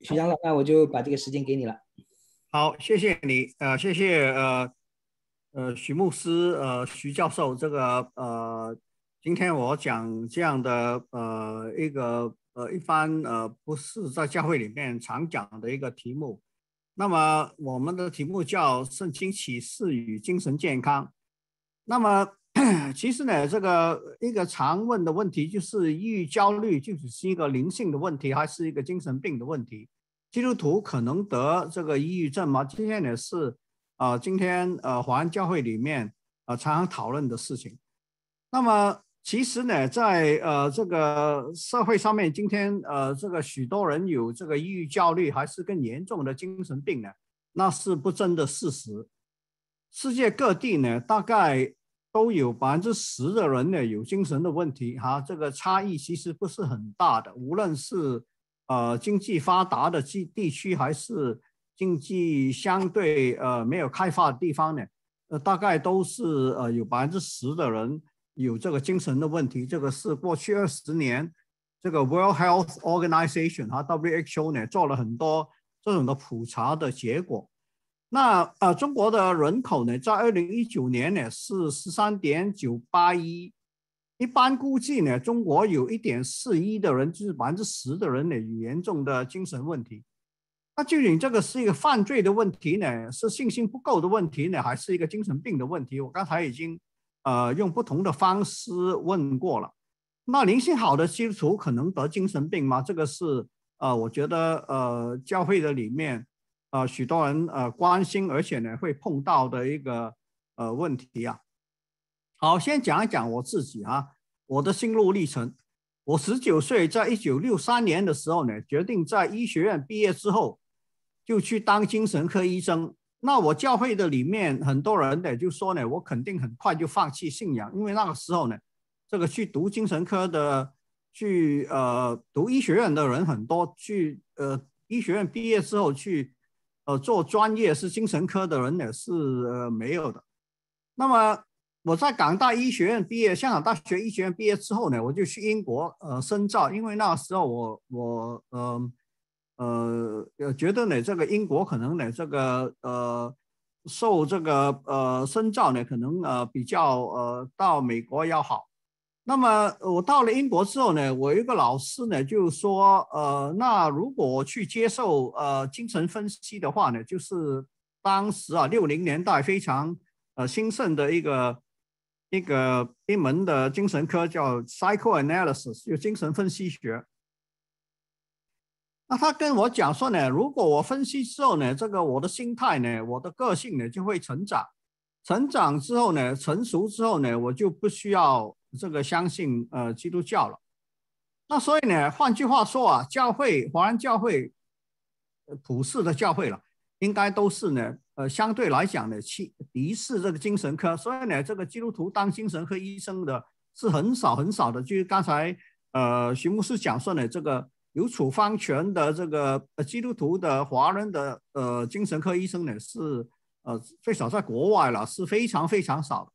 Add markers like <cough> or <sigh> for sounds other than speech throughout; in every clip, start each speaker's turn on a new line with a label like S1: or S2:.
S1: 徐江老那我就把这个时间给你了。好，谢谢你。呃，谢谢呃呃徐牧师，呃徐教授，这个呃今天我讲这样的呃一个呃一般呃不是在教会里面常讲的一个题目。那么我们的题目叫《圣经启示与精神健康》。那么。<clears throat> 其实呢，这个一个常问的问题就是，抑郁、焦虑，就是一个灵性的问题，还是一个精神病的问题？基督徒可能得这个抑郁症吗？今天呢是，啊，今天呃，华安教会里面呃，常讨论的事情。那么其实呢，在呃这个社会上面，今天呃这个许多人有这个抑郁、焦虑，还是更严重的精神病呢？那是不争的事实。世界各地呢，大概。都有百分之十的人呢有精神的问题哈，这个差异其实不是很大的。无论是呃经济发达的地地区，还是经济相对呃没有开发的地方呢，呃大概都是呃有百分之十的人有这个精神的问题。这个是过去二十年这个 World Health Organization 和 WHO 呢做了很多这种的普查的结果。那呃，中国的人口呢，在二零一九年呢是十三点九八一，一般估计呢，中国有一点四一的人，就是百分之十的人呢有严重的精神问题。那究竟这个是一个犯罪的问题呢，是信心不够的问题呢，还是一个精神病的问题？我刚才已经呃用不同的方式问过了。那灵性好的基督徒可能得精神病吗？这个是呃，我觉得呃教会的里面。呃，许多人呃关心，而且呢会碰到的一个呃问题啊。好，先讲一讲我自己啊，我的心路历程。我十九岁，在一九六三年的时候呢，决定在医学院毕业之后就去当精神科医生。那我教会的里面很多人呢，就说呢，我肯定很快就放弃信仰，因为那个时候呢，这个去读精神科的，去呃读医学院的人很多，去呃医学院毕业之后去。呃，做专业是精神科的人呢是呃没有的。那么我在港大医学院毕业，香港大学医学院毕业之后呢，我就去英国呃深造，因为那时候我我呃呃觉得呢这个英国可能呢这个呃受这个呃深造呢可能呃比较呃到美国要好。那么我到了英国之后呢，我一个老师呢就说，呃，那如果去接受呃精神分析的话呢，就是当时啊六零年代非常呃兴盛的一个一个一门的精神科叫 psychoanalysis，就精神分析学。那他跟我讲说呢，如果我分析之后呢，这个我的心态呢，我的个性呢就会成长，成长之后呢，成熟之后呢，我就不需要。这个相信呃基督教了，那所以呢，换句话说啊，教会华人教会，普世的教会了，应该都是呢，呃，相对来讲呢，去敌视这个精神科，所以呢，这个基督徒当精神科医生的是很少很少的。就是刚才呃徐牧师讲说呢，这个有处方权的这个呃基督徒的华人的呃精神科医生呢，是呃最少在国外了，是非常非常少。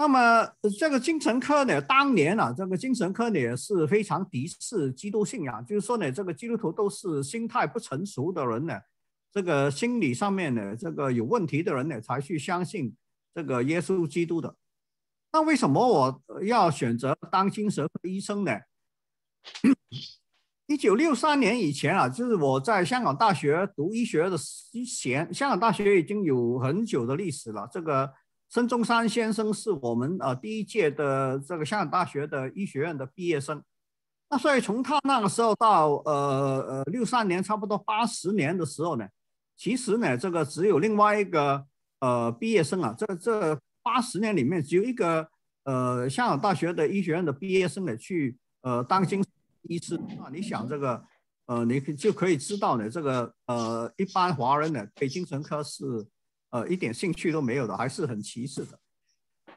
S1: 那么这个精神科呢，当年呢，这个精神科呢是非常敌视基督信仰，就是说呢，这个基督徒都是心态不成熟的人呢，这个心理上面呢，这个有问题的人呢，才去相信这个耶稣基督的。那为什么我要选择当精神科医生呢？<coughs> 一九六三年以前啊，就是我在香港大学读医学的之前，香港大学已经有很久的历史了，这个。孙中山先生是我们啊第一届的这个香港大学的医学院的毕业生，那所以从他那个时候到呃呃六三年差不多八十年的时候呢，其实呢这个只有另外一个呃毕业生啊，这这八十年里面只有一个呃香港大学的医学院的毕业生呢去呃当军医师，啊，你想这个呃你就可以知道呢这个呃一般华人呢北京神科是。呃，一点兴趣都没有的，还是很歧视的。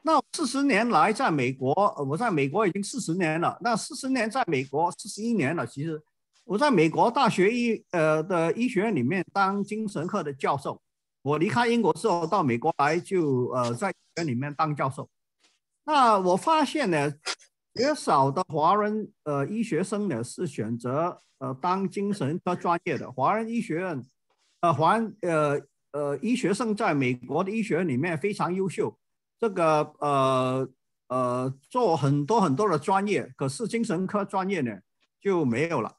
S1: 那四十年来，在美国，我在美国已经四十年了。那四十年，在美国四十一年了。其实我在美国大学医呃的医学院里面当精神科的教授。我离开英国之后到美国来，就呃在里面当教授。那我发现呢，极少的华人呃医学生呢是选择呃当精神科专业的。华人医学院，呃，华呃。呃，医学生在美国的医学里面非常优秀，这个呃呃做很多很多的专业，可是精神科专业呢就没有了。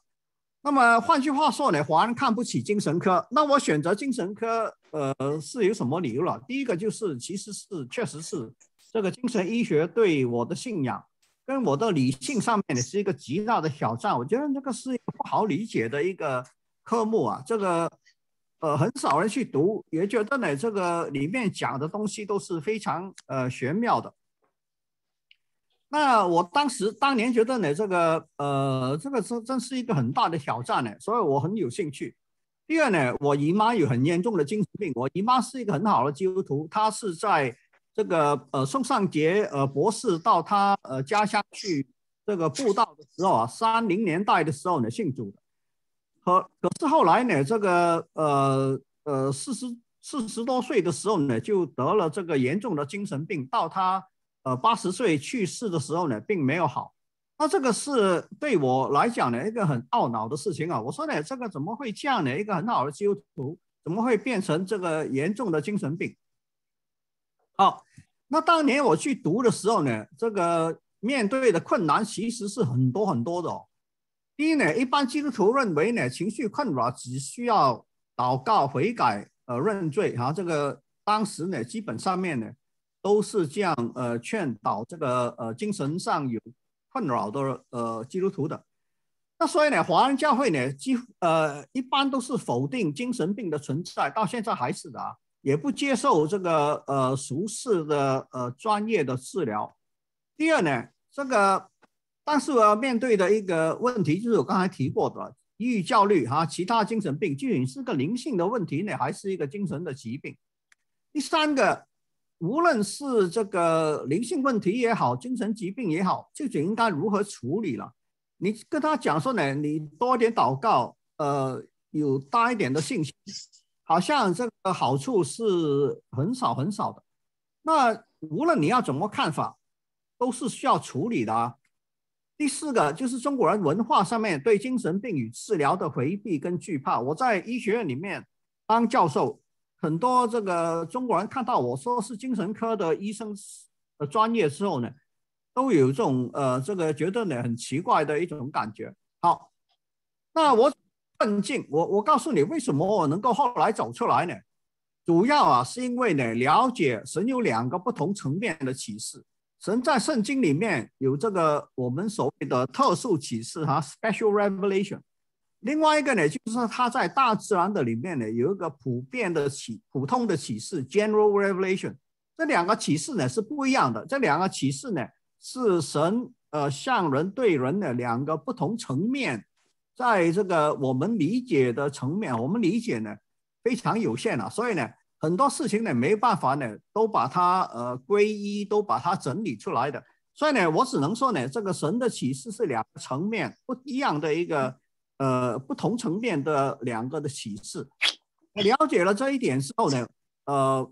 S1: 那么换句话说呢，华人看不起精神科。那我选择精神科，呃，是有什么理由了？第一个就是，其实是确实是这个精神医学对我的信仰跟我的理性上面呢是一个极大的挑战。我觉得这个是一个不好理解的一个科目啊，这个。呃，很少人去读，也觉得呢，这个里面讲的东西都是非常呃玄妙的。那我当时当年觉得呢，这个呃，这个真真是一个很大的挑战呢，所以我很有兴趣。第二呢，我姨妈有很严重的精神病，我姨妈是一个很好的基督徒，她是在这个呃宋尚杰呃博士到他呃家乡去这个布道的时候啊，三零年代的时候呢，信主的。可可是后来呢，这个呃呃四十四十多岁的时候呢，就得了这个严重的精神病。到他呃八十岁去世的时候呢，并没有好。那这个是对我来讲呢一个很懊恼的事情啊。我说呢，这个怎么会这样呢？一个很好的基督徒，怎么会变成这个严重的精神病？好，那当年我去读的时候呢，这个面对的困难其实是很多很多的。第一呢，一般基督徒认为呢，情绪困扰只需要祷告、悔改、呃认罪哈。这个当时呢，基本上面呢，都是这样呃劝导这个呃精神上有困扰的呃基督徒的。那所以呢，华人教会呢，几乎呃一般都是否定精神病的存在，到现在还是的啊，也不接受这个呃俗世的呃专业的治疗。第二呢，这个。但是我要面对的一个问题就是我刚才提过的抑郁、焦虑哈，其他精神病究竟是个灵性的问题呢，还是一个精神的疾病？第三个，无论是这个灵性问题也好，精神疾病也好，究竟应该如何处理了？你跟他讲说呢，你多点祷告，呃，有大一点的信心，好像这个好处是很少很少的。那无论你要怎么看法，都是需要处理的啊。第四个就是中国人文化上面对精神病与治疗的回避跟惧怕。我在医学院里面当教授，很多这个中国人看到我说是精神科的医生，的专业之后呢，都有这种呃这个觉得呢很奇怪的一种感觉。好，那我困境，我我告诉你为什么我能够后来走出来呢？主要啊是因为呢了解神有两个不同层面的启示。神在圣经里面有这个我们所谓的特殊启示哈，special revelation。另外一个呢，就是说他在大自然的里面呢有一个普遍的启普通的启示，general revelation。这两个启示呢是不一样的。这两个启示呢是神呃向人对人的两个不同层面，在这个我们理解的层面，我们理解呢非常有限了。所以呢。很多事情呢，没办法呢，都把它呃归一，都把它整理出来的。所以呢，我只能说呢，这个神的启示是两个层面不一样的一个呃不同层面的两个的启示。了解了这一点之后呢，呃，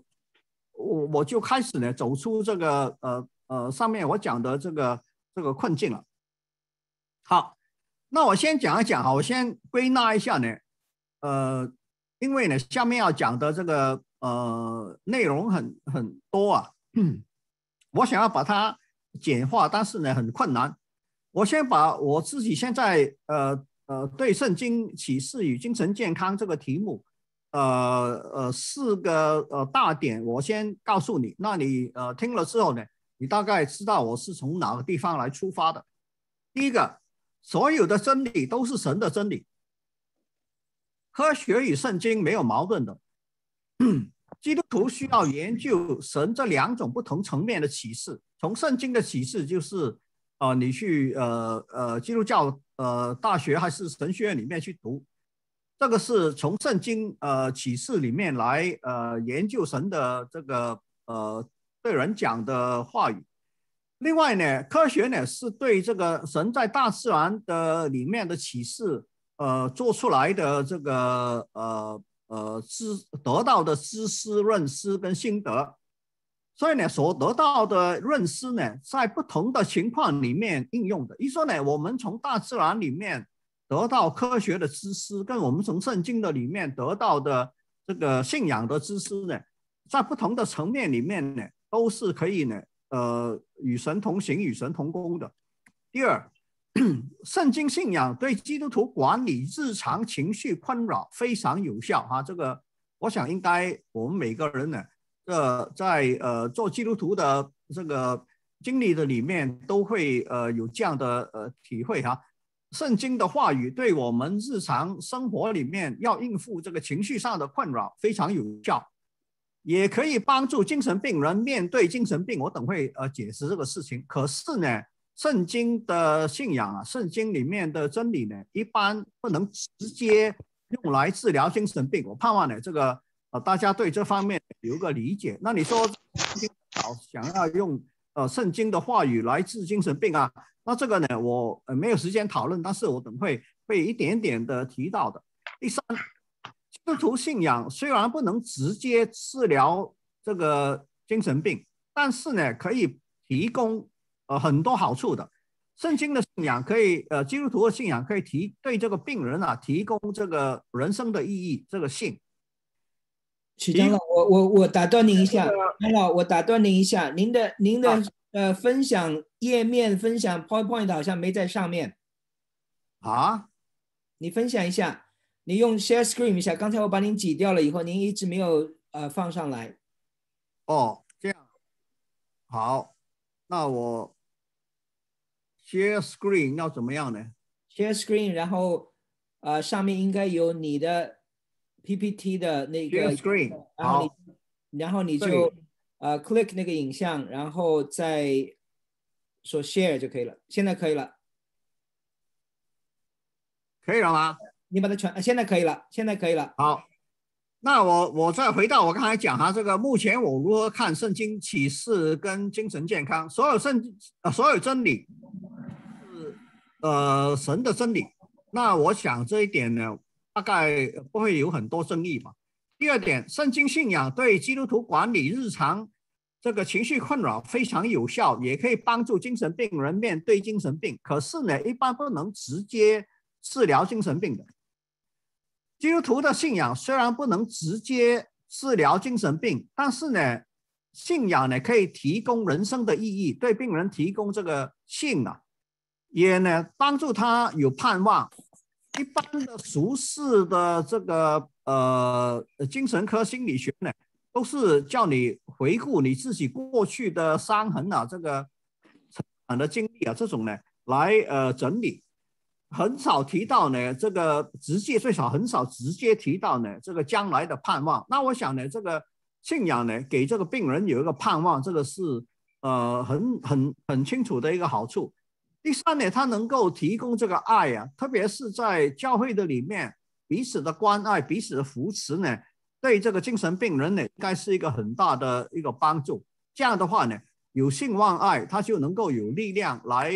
S1: 我我就开始呢走出这个呃呃上面我讲的这个这个困境了。好，那我先讲一讲哈，我先归纳一下呢，呃，因为呢下面要讲的这个。呃，内容很很多啊，<clears throat> 我想要把它简化，但是呢很困难。我先把我自己现在呃呃对圣经启示与精神健康这个题目，呃呃四个呃大点，我先告诉你，那你呃听了之后呢，你大概知道我是从哪个地方来出发的。第一个，所有的真理都是神的真理，科学与圣经没有矛盾的。基督徒需要研究神这两种不同层面的启示。从圣经的启示，就是，呃，你去呃呃基督教呃大学还是神学院里面去读，这个是从圣经呃启示里面来呃研究神的这个呃对人讲的话语。另外呢，科学呢是对这个神在大自然的里面的启示呃做出来的这个呃。呃，知得到的知识、认识跟心得，所以呢，所得到的认识呢，在不同的情况里面应用的。一说呢，我们从大自然里面得到科学的知识，跟我们从圣经的里面得到的这个信仰的知识呢，在不同的层面里面呢，都是可以呢，呃，与神同行，与神同工的。第二。<clears throat> 圣经信仰对基督徒管理日常情绪困扰非常有效哈，这个我想应该我们每个人呢，呃，在呃做基督徒的这个经历的里面都会呃有这样的呃体会哈。圣经的话语对我们日常生活里面要应付这个情绪上的困扰非常有效，也可以帮助精神病人面对精神病。我等会呃解释这个事情，可是呢。圣经的信仰啊，圣经里面的真理呢，一般不能直接用来治疗精神病。我盼望呢，这个呃大家对这方面有个理解。那你说，好想要用呃圣经的话语来治精神病啊？那这个呢，我呃没有时间讨论，但是我等会会一点点的提到的。第三，基督徒信仰虽然不能直接治疗这个精神病，但是呢，可以提供。呃，很多好处的，圣经的信仰可以，呃，基督徒的信仰可以提对这个病人啊，提供这个人生的意义，这个信。许江老，我我我打断您一下，你老，我打断您一下，您的您的呃分享页面分享 point point 好像没在上面。啊？你分享一下，你用 share screen 一下，刚才我把您挤掉了以后，您一直没有呃放上来。哦，这样，好，那我。Share screen 要怎么样呢？Share screen，然后，呃，上面应该有你的 PPT 的那个，share screen，然后，你然后你就，呃，click 那个影像，然后再说 share 就可以了。现在可以了，可以了吗？你把它传，现在可以了，现在可以了。好，那我我再回到我刚才讲哈，这个目前我如何看圣经启示跟精神健康，所有圣，呃，所有真理。呃，神的真理，那我想这一点呢，大概不会有很多争议吧。第二点，圣经信仰对基督徒管理日常这个情绪困扰非常有效，也可以帮助精神病人面对精神病。可是呢，一般不能直接治疗精神病的。基督徒的信仰虽然不能直接治疗精神病，但是呢，信仰呢可以提供人生的意义，对病人提供这个信啊。也呢，帮助他有盼望。一般的俗世的这个呃精神科心理学呢，都是叫你回顾你自己过去的伤痕啊，这个成长的经历啊，这种呢来呃整理，很少提到呢这个直接，最少很少直接提到呢这个将来的盼望。那我想呢，这个信仰呢给这个病人有一个盼望，这个是呃很很很清楚的一个好处。第三呢，他能够提供这个爱啊，特别是在教会的里面，彼此的关爱、彼此的扶持呢，对这个精神病人呢，应该是一个很大的一个帮助。这样的话呢，有信望爱，他就能够有力量来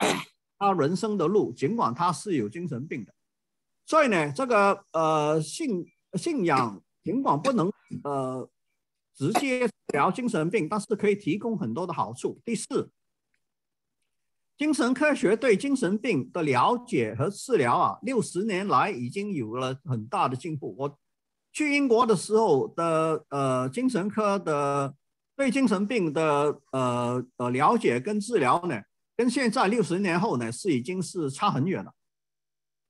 S1: <coughs> 他人生的路，尽管他是有精神病的。所以呢，这个呃，信信仰尽管不能呃直接治疗精神病，但是可以提供很多的好处。第四。精神科学对精神病的了解和治疗啊，六十年来已经有了很大的进步。我去英国的时候的呃，精神科的对精神病的呃呃了解跟治疗呢，跟现在六十年后呢是已经是差很远了。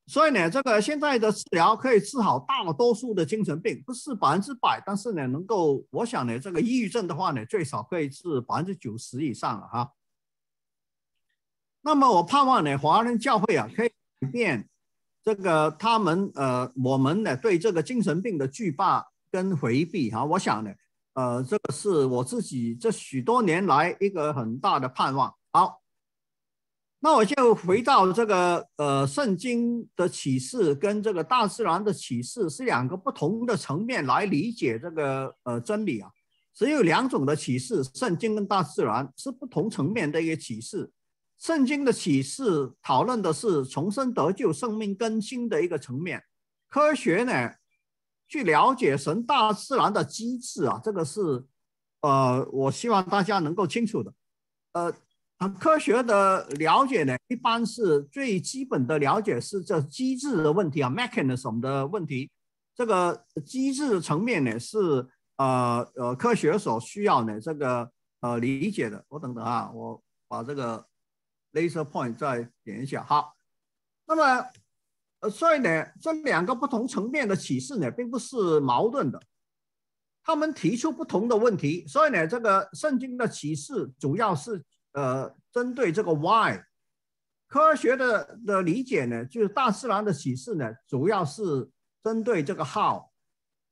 S1: 所以呢，这个现在的治疗可以治好大多数的精神病，不是百分之百，但是呢，能够我想呢，这个抑郁症的话呢，最少可以治百分之九十以上了哈。那么，我盼望呢，华人教会啊，可以改变这个他们呃，我们呢对这个精神病的惧怕跟回避哈。我想呢，呃，这个是我自己这许多年来一个很大的盼望。好，那我就回到这个呃，圣经的启示跟这个大自然的启示是两个不同的层面来理解这个呃真理啊。只有两种的启示，圣经跟大自然是不同层面的一个启示。圣经的启示讨论的是重生得救、生命更新的一个层面，科学呢，去了解神大自然的机制啊，这个是，呃，我希望大家能够清楚的，呃，很科学的了解呢，一般是最基本的了解是这机制的问题啊，mechanism 的问题，这个机制层面呢是呃呃科学所需要呢，这个呃理解的，我等等啊，我把这个。Laser point 再点一下，好。那么，呃，所以呢，这两个不同层面的启示呢，并不是矛盾的。他们提出不同的问题，所以呢，这个圣经的启示主要是呃针对这个 why，科学的的理解呢，就是大自然的启示呢，主要是针对这个 how，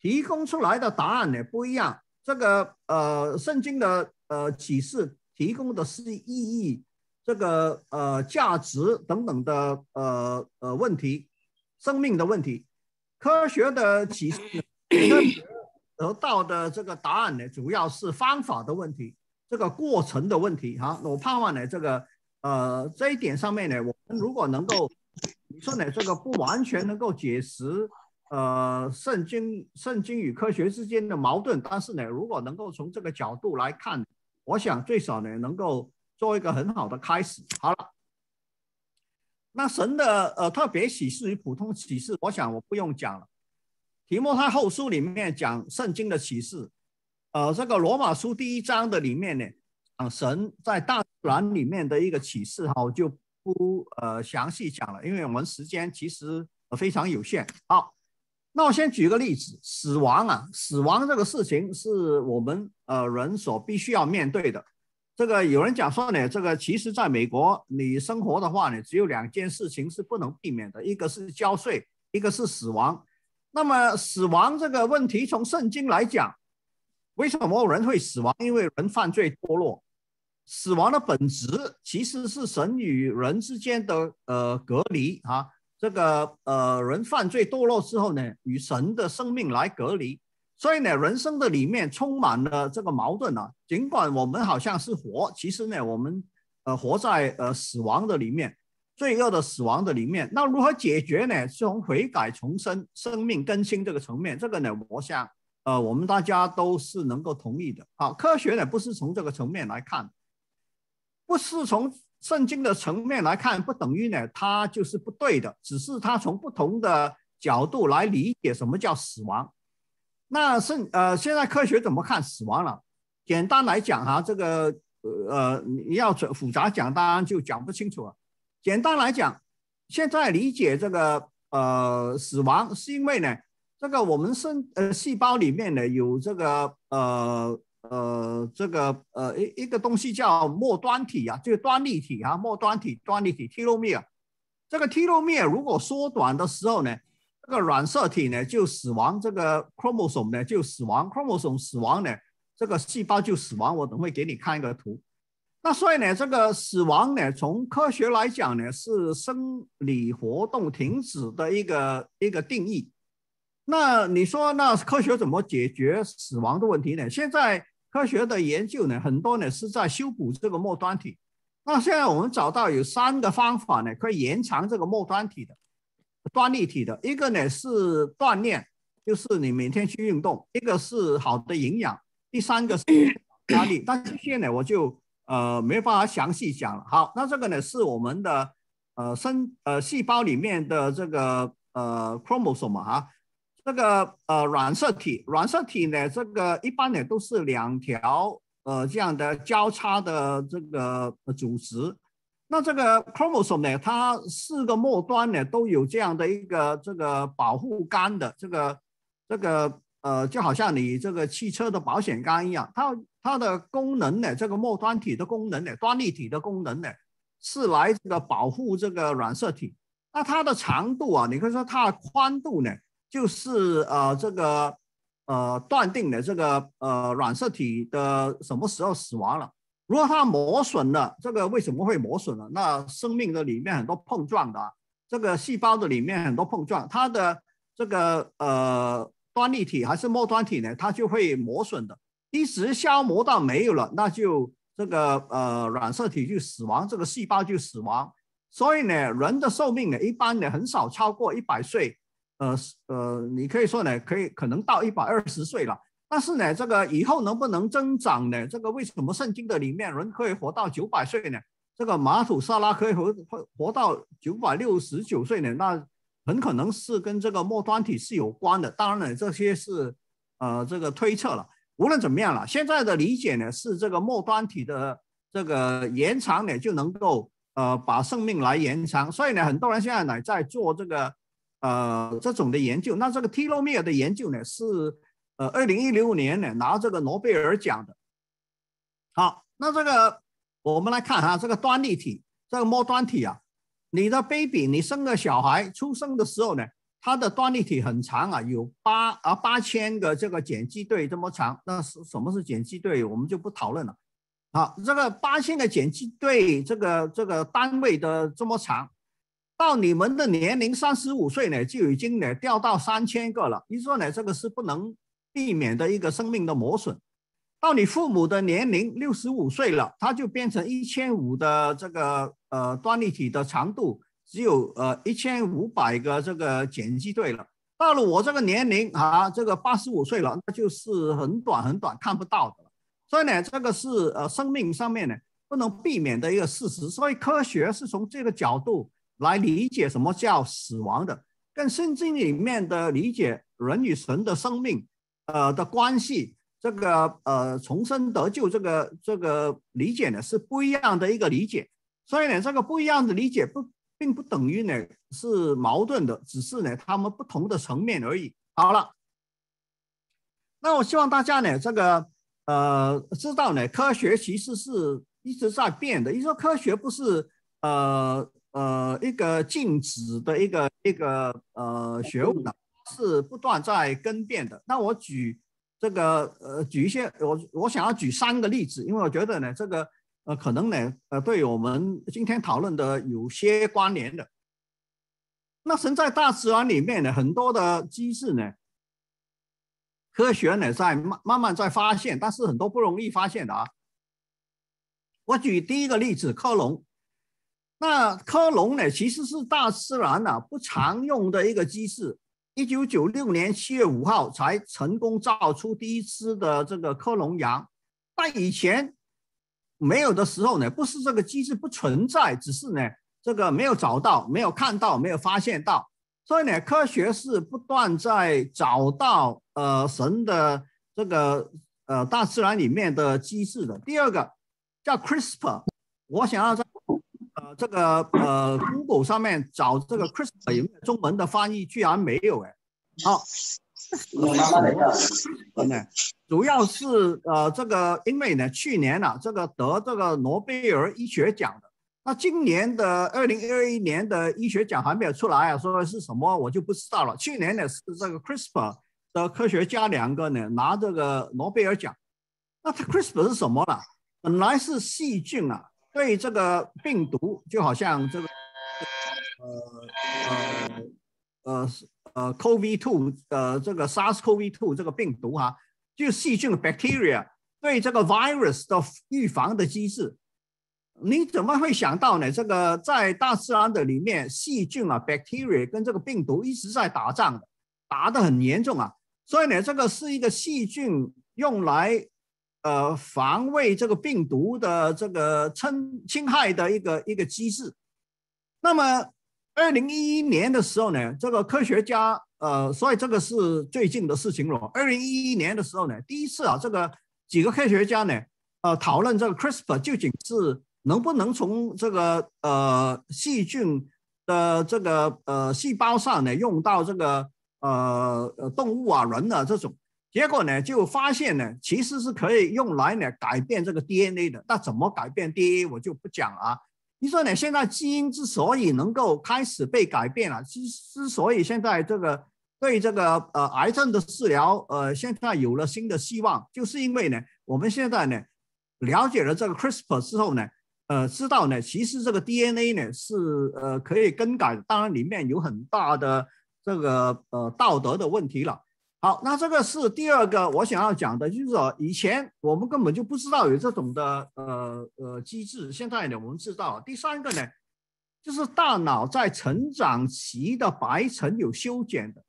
S1: 提供出来的答案呢不一样。这个呃，圣经的呃启示提供的是意义。这个呃价值等等的呃呃问题，生命的问题，科学的启示，得到的这个答案呢，主要是方法的问题，这个过程的问题哈。我盼望呢，这个呃这一点上面呢，我们如果能够，你说呢这个不完全能够解释呃圣经圣经与科学之间的矛盾，但是呢，如果能够从这个角度来看，我想最少呢能够。做一个很好的开始。好了，那神的呃特别启示与普通启示，我想我不用讲了。提摩太后书里面讲圣经的启示，呃，这个罗马书第一章的里面呢，讲神在大自然里面的一个启示哈，我就不呃详细讲了，因为我们时间其实非常有限。好，那我先举个例子，死亡啊，死亡这个事情是我们呃人所必须要面对的。这个有人讲说呢，这个其实在美国，你生活的话呢，只有两件事情是不能避免的，一个是交税，一个是死亡。那么死亡这个问题，从圣经来讲，为什么人会死亡？因为人犯罪堕落。死亡的本质其实是神与人之间的呃隔离啊，这个呃人犯罪堕落之后呢，与神的生命来隔离。所以呢，人生的里面充满了这个矛盾啊。尽管我们好像是活，其实呢，我们呃活在呃死亡的里面，罪恶的死亡的里面。那如何解决呢？是从悔改重生、生命更新这个层面，这个呢，我想呃我们大家都是能够同意的。好，科学呢不是从这个层面来看，不是从圣经的层面来看，不等于呢它就是不对的，只是它从不同的角度来理解什么叫死亡。那是呃，现在科学怎么看死亡了？简单来讲哈，这个呃你要复杂讲，当然就讲不清楚了。简单来讲，现在理解这个呃死亡，是因为呢，这个我们生呃细胞里面呢有这个呃呃这个呃一一个东西叫末端体啊，就是端粒体啊，末端体、端粒体、telomere。这个 telomere 如果缩短的时候呢？这个染色体呢就死亡，这个 chromosome 呢就死亡，chromosome 死亡呢，这个细胞就死亡。我等会给你看一个图。那所以呢，这个死亡呢，从科学来讲呢，是生理活动停止的一个一个定义。那你说，那科学怎么解决死亡的问题呢？现在科学的研究呢，很多呢是在修补这个末端体。那现在我们找到有三个方法呢，可以延长这个末端体的。端立体的一个呢是锻炼，就是你每天去运动；一个是好的营养；第三个是压力。但这些呢，我就呃没法详细讲了。好，那这个呢是我们的呃生呃细胞里面的这个呃 chromosome 啊，这个呃染色体，染色体呢这个一般呢都是两条呃这样的交叉的这个组织。那这个 chromosome 呢？它四个末端呢都有这样的一个这个保护杆的这个这个呃，就好像你这个汽车的保险杆一样。它它的功能呢，这个末端体的功能呢，端粒体的功能呢，是来这个保护这个染色体。那它的长度啊，你可以说它的宽度呢，就是呃这个呃断定的这个呃染色体的什么时候死亡了。如果它磨损了，这个为什么会磨损了？那生命的里面很多碰撞的，这个细胞的里面很多碰撞，它的这个呃端粒体还是末端体呢，它就会磨损的，一直消磨到没有了，那就这个呃染色体就死亡，这个细胞就死亡。所以呢，人的寿命呢，一般呢很少超过一百岁，呃呃，你可以说呢，可以可能到一百二十岁了。但是呢，这个以后能不能增长呢？这个为什么圣经的里面人可以活到九百岁呢？这个马土沙拉可以活活活到九百六十九岁呢？那很可能是跟这个末端体是有关的。当然了，这些是呃这个推测了。无论怎么样了，现在的理解呢是这个末端体的这个延长呢就能够呃把生命来延长。所以呢，很多人现在呢在做这个呃这种的研究。那这个 telomere 的研究呢是。呃，二零一六年呢拿这个诺贝尔奖的，好，那这个我们来看哈，这个端粒体，这个末端体啊，你的 baby，你生个小孩出生的时候呢，它的端粒体很长啊，有八啊八千个这个碱基对这么长，那是什么是碱基对，我们就不讨论了。好，这个八千个碱基对，这个这个单位的这么长，到你们的年龄三十五岁呢，就已经呢掉到三千个了，你说呢这个是不能。避免的一个生命的磨损，到你父母的年龄六十五岁了，它就变成一千五的这个呃端粒体的长度只有呃一千五百个这个碱基对了。到了我这个年龄啊，这个八十五岁了，那就是很短很短看不到的了。所以呢，这个是呃生命上面呢不能避免的一个事实。所以科学是从这个角度来理解什么叫死亡的，跟圣经里面的理解人与神的生命。呃的关系，这个呃重生得救这个这个理解呢，是不一样的一个理解。所以呢，这个不一样的理解不并不等于呢是矛盾的，只是呢他们不同的层面而已。好了，那我希望大家呢这个呃知道呢，科学其实是一直在变的。你说科学不是呃呃一个静止的一个一个呃学问的？是不断在更变的。那我举这个呃，举一些我我想要举三个例子，因为我觉得呢，这个呃，可能呢呃，对我们今天讨论的有些关联的。那存在大自然里面呢，很多的机制呢，科学呢在慢慢慢在发现，但是很多不容易发现的啊。我举第一个例子，克隆。那克隆呢，其实是大自然呢不常用的一个机制。一九九六年七月五号才成功造出第一只的这个克隆羊，但以前没有的时候呢，不是这个机制不存在，只是呢这个没有找到、没有看到、没有发现到，所以呢科学是不断在找到呃神的这个呃大自然里面的机制的。第二个叫 CRISPR，我想要。在呃，这个呃，Google 上面找这个 CRISPR 中文的翻译居然没有哎。好，呢，主要是呃，这个因为呢，去年呢，这个得这个诺贝尔医学奖的，那今年的二零二一年的医学奖还没有出来啊，说的是什么我就不知道了。去年呢是这个 CRISPR 的科学家两个呢拿这个诺贝尔奖，那他 CRISPR 是什么了？本来是细菌啊。对这个病毒，就好像这个呃呃呃呃，CoV two 呃这个 SARS CoV two 这个病毒哈，就细菌 bacteria 对这个 virus 的预防的机制，你怎么会想到呢？这个在大自然的里面，细菌啊 bacteria 跟这个病毒一直在打仗的，打得很严重啊，所以呢，这个是一个细菌用来。呃，防卫这个病毒的这个侵侵害的一个一个机制。那么，二零一一年的时候呢，这个科学家呃，所以这个是最近的事情了。二零一一年的时候呢，第一次啊，这个几个科学家呢，呃，讨论这个 CRISPR 究竟是能不能从这个呃细菌的这个呃细胞上呢，用到这个呃呃动物啊、人啊这种。结果呢，就发现呢，其实是可以用来呢改变这个 DNA 的。那怎么改变 DNA，我就不讲啊。你说呢？现在基因之所以能够开始被改变了，之之所以现在这个对这个呃癌症的治疗呃现在有了新的希望，就是因为呢，我们现在呢了解了这个 CRISPR 之后呢，呃，知道呢，其实这个 DNA 呢是呃可以更改。当然，里面有很大的这个呃道德的问题了。好，那这个是第二个我想要讲的，就是说以前我们根本就不知道有这种的呃呃机制，现在呢我们知道。第三个呢，就是大脑在成长期的白层有修剪的。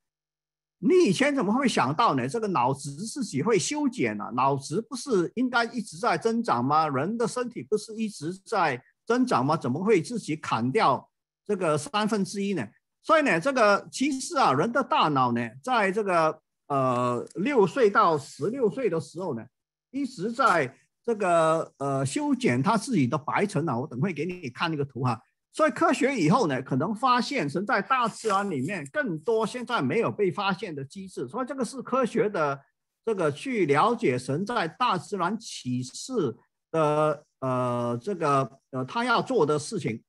S1: 你以前怎么会想到呢？这个脑子自己会修剪啊？脑子不是应该一直在增长吗？人的身体不是一直在增长吗？怎么会自己砍掉这个三分之一呢？所以呢，这个其实啊，人的大脑呢，在这个。呃，六岁到十六岁的时候呢，一直在这个呃修剪他自己的白尘啊。我等会给你看那个图哈。所以科学以后呢，可能发现存在大自然里面更多现在没有被发现的机制。所以这个是科学的这个去了解神在大自然启示的呃这个呃他要做的事情。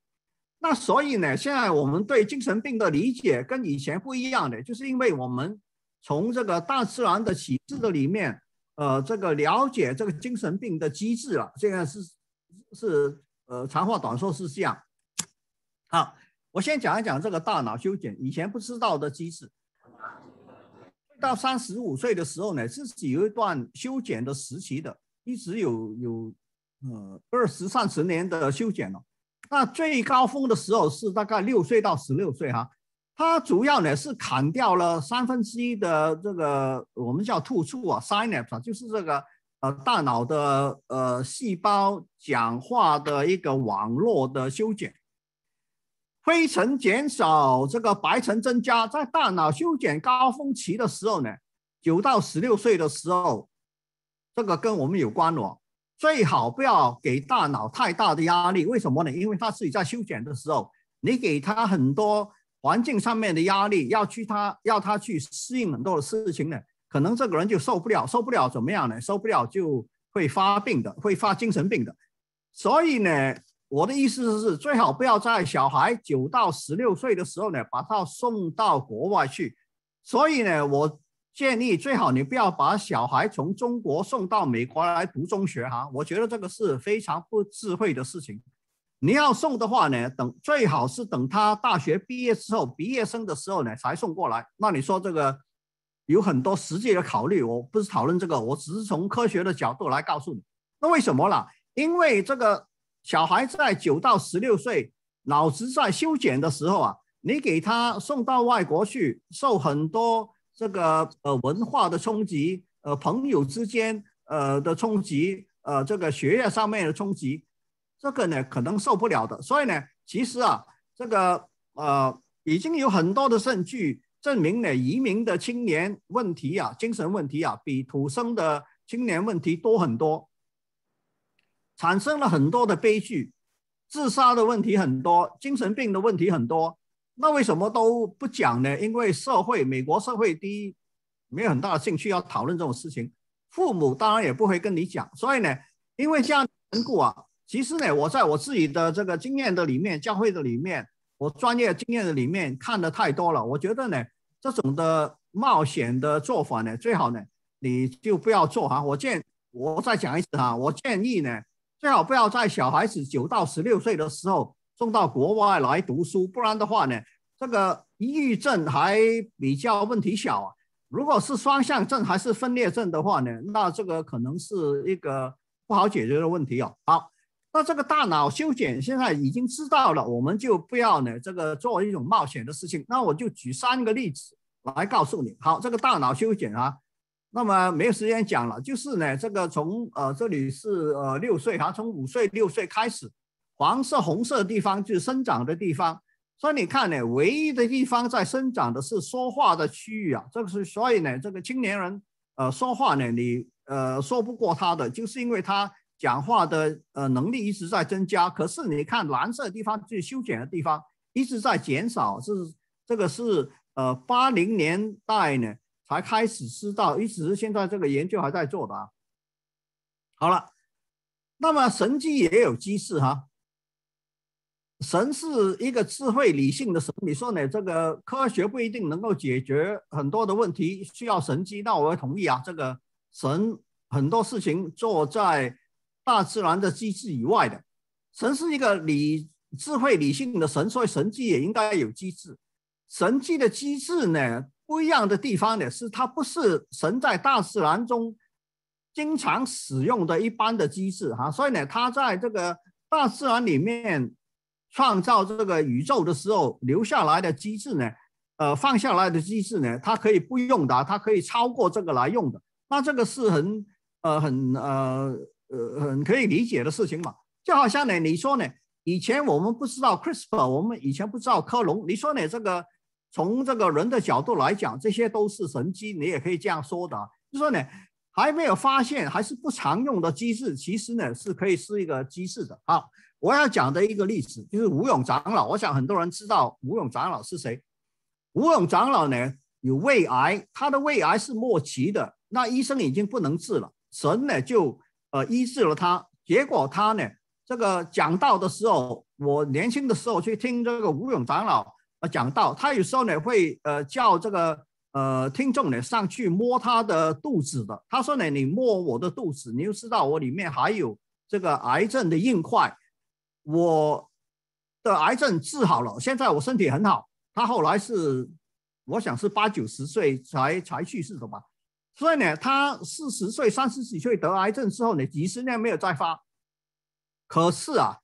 S1: 那所以呢，现在我们对精神病的理解跟以前不一样的，就是因为我们。从这个大自然的启示的里面，呃，这个了解这个精神病的机制了，这个是是呃长话短说，是这样。好，我先讲一讲这个大脑修剪，以前不知道的机制。到三十五岁的时候呢，是有一段修剪的时期的，一直有有呃二十三十年的修剪了。那最高峰的时候是大概六岁到十六岁哈。它主要呢是砍掉了三分之一的这个我们叫突触啊，synapse 啊，就是这个呃大脑的呃细胞讲话的一个网络的修剪，灰尘减少，这个白尘增加，在大脑修剪高峰期的时候呢，九到十六岁的时候，这个跟我们有关了，最好不要给大脑太大的压力，为什么呢？因为它自己在修剪的时候，你给它很多。环境上面的压力，要去他要他去适应很多的事情呢，可能这个人就受不了，受不了怎么样呢？受不了就会发病的，会发精神病的。所以呢，我的意思是，最好不要在小孩九到十六岁的时候呢，把他送到国外去。所以呢，我建议最好你不要把小孩从中国送到美国来读中学哈，我觉得这个是非常不智慧的事情。你要送的话呢，等最好是等他大学毕业之后，毕业生的时候呢才送过来。那你说这个有很多实际的考虑，我不是讨论这个，我只是从科学的角度来告诉你。那为什么呢？因为这个小孩在九到十六岁脑子在修剪的时候啊，你给他送到外国去，受很多这个呃文化的冲击，呃朋友之间呃的冲击，呃这个学业上面的冲击。这个呢，可能受不了的。所以呢，其实啊，这个呃，已经有很多的证据证明呢，移民的青年问题啊，精神问题啊，比土生的青年问题多很多，产生了很多的悲剧，自杀的问题很多，精神病的问题很多。那为什么都不讲呢？因为社会，美国社会第一没有很大的兴趣要讨论这种事情，父母当然也不会跟你讲。所以呢，因为这样缘故啊。其实呢，我在我自己的这个经验的里面、教会的里面、我专业经验的里面看的太多了。我觉得呢，这种的冒险的做法呢，最好呢你就不要做哈。我建，我再讲一次哈，我建议呢，最好不要在小孩子九到十六岁的时候送到国外来读书，不然的话呢，这个抑郁症还比较问题小。啊。如果是双向症还是分裂症的话呢，那这个可能是一个不好解决的问题哦。好。那这个大脑修剪现在已经知道了，我们就不要呢这个做一种冒险的事情。那我就举三个例子来告诉你。好，这个大脑修剪啊，那么没有时间讲了，就是呢这个从呃这里是呃六岁哈，从五岁六岁开始，黄色红色的地方就是生长的地方。所以你看呢，唯一的地方在生长的是说话的区域啊，这个是所以呢这个青年人呃说话呢你呃说不过他的，就是因为他。讲话的呃能力一直在增加，可是你看蓝色地方最修剪的地方一直在减少，是这个是呃八零年代呢才开始知道，一直现在这个研究还在做的。啊。好了，那么神机也有机制哈，神是一个智慧理性的神，你说呢？这个科学不一定能够解决很多的问题，需要神机，那我也同意啊。这个神很多事情做在。大自然的机制以外的，神是一个理智慧理性的神，所以神迹也应该有机制。神迹的机制呢，不一样的地方呢，是它不是神在大自然中经常使用的一般的机制哈。所以呢，它在这个大自然里面创造这个宇宙的时候留下来的机制呢，呃，放下来的机制呢，它可以不用的，它可以超过这个来用的。那这个是很呃很呃。呃，很可以理解的事情嘛，就好像呢，你说呢，以前我们不知道 CRISPR，我们以前不知道克隆，你说呢，这个从这个人的角度来讲，这些都是神机，你也可以这样说的，就说呢，还没有发现，还是不常用的机制，其实呢是可以是一个机制的。好，我要讲的一个例子就是吴勇长老，我想很多人知道吴勇长老是谁。吴勇长老呢有胃癌，他的胃癌是末期的，那医生已经不能治了，神呢就。呃，医治了他，结果他呢，这个讲道的时候，我年轻的时候去听这个吴勇长老呃讲道，他有时候呢会呃叫这个呃听众呢上去摸他的肚子的，他说呢你摸我的肚子，你就知道我里面还有这个癌症的硬块，我的癌症治好了，现在我身体很好。他后来是我想是八九十岁才才去世的吧。所以呢，他四十岁、三十几岁得癌症之后呢，几十年没有再发。可是啊，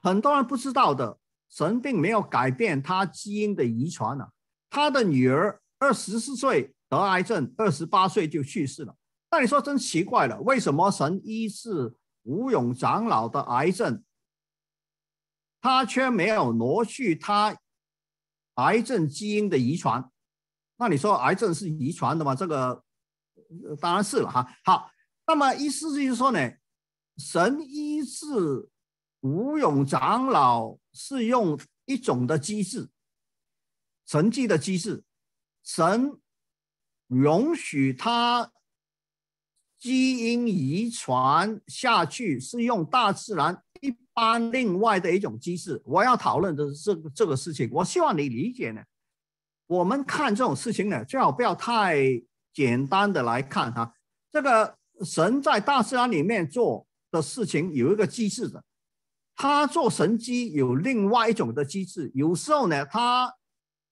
S1: 很多人不知道的，神并没有改变他基因的遗传呢。他的女儿二十四岁得癌症，二十八岁就去世了。那你说真奇怪了，为什么神医治吴勇长老的癌症，他却没有挪去他癌症基因的遗传？那你说癌症是遗传的吗？这个？当然是了哈，好，那么意思就是说呢，神医治吴勇长老是用一种的机制，神迹的机制，神容许他基因遗传下去是用大自然一般另外的一种机制。我要讨论的是这个这个事情，我希望你理解呢。我们看这种事情呢，最好不要太。简单的来看哈，这个神在大自然里面做的事情有一个机制的，他做神机有另外一种的机制，有时候呢他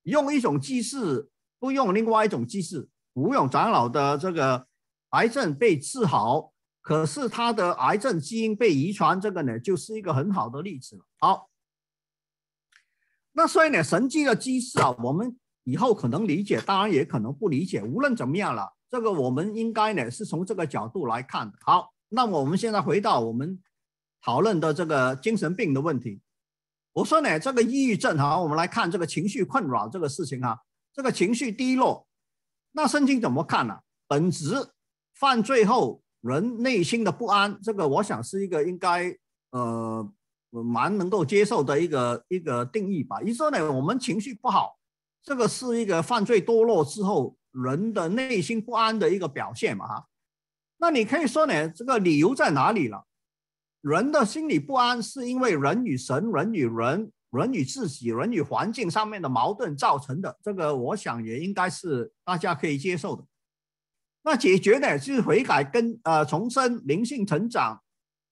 S1: 用一种机制，不用另外一种机制。吴勇长老的这个癌症被治好，可是他的癌症基因被遗传，这个呢就是一个很好的例子了。好，那所以呢神机的机制啊，我们。以后可能理解，当然也可能不理解。无论怎么样了，这个我们应该呢是从这个角度来看的。好，那我们现在回到我们讨论的这个精神病的问题。我说呢，这个抑郁症哈，我们来看这个情绪困扰这个事情哈，这个情绪低落，那申军怎么看呢？本质犯罪后人内心的不安，这个我想是一个应该呃蛮能够接受的一个一个定义吧。一说呢？我们情绪不好。这个是一个犯罪堕落之后人的内心不安的一个表现嘛哈？那你可以说呢，这个理由在哪里了？人的心理不安是因为人与神、人与人、人与自己、人与环境上面的矛盾造成的。这个我想也应该是大家可以接受的。那解决呢，就是悔改跟呃重生、灵性成长、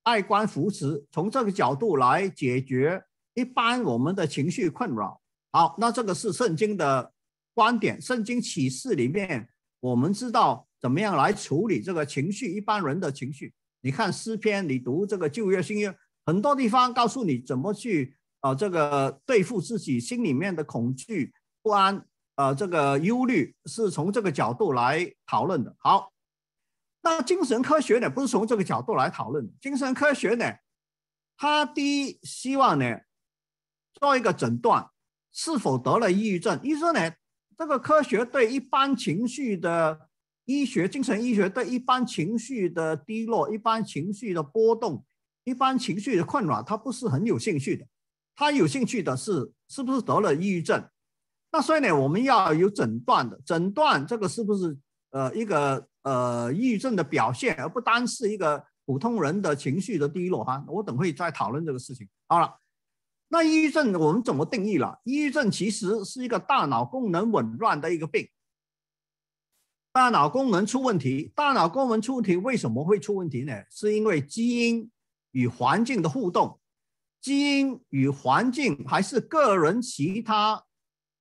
S1: 爱关扶持，从这个角度来解决一般我们的情绪困扰。好，那这个是圣经的观点。圣经启示里面，我们知道怎么样来处理这个情绪，一般人的情绪。你看诗篇，你读这个旧约新约，很多地方告诉你怎么去啊，这个对付自己心里面的恐惧、不安，呃，这个忧虑，是从这个角度来讨论的。好，那精神科学呢，不是从这个角度来讨论的。精神科学呢，他第一希望呢，做一个诊断。是否得了抑郁症？医生呢？这个科学对一般情绪的医学、精神医学对一般情绪的低落、一般情绪的波动、一般情绪的困扰，他不是很有兴趣的。他有兴趣的是，是不是得了抑郁症？那所以呢，我们要有诊断的诊断，这个是不是呃一个呃抑郁症的表现，而不单是一个普通人的情绪的低落啊？我等会再讨论这个事情。好了。那抑郁症我们怎么定义了？抑郁症其实是一个大脑功能紊乱的一个病，大脑功能出问题，大脑功能出问题为什么会出问题呢？是因为基因与环境的互动，基因与环境还是个人其他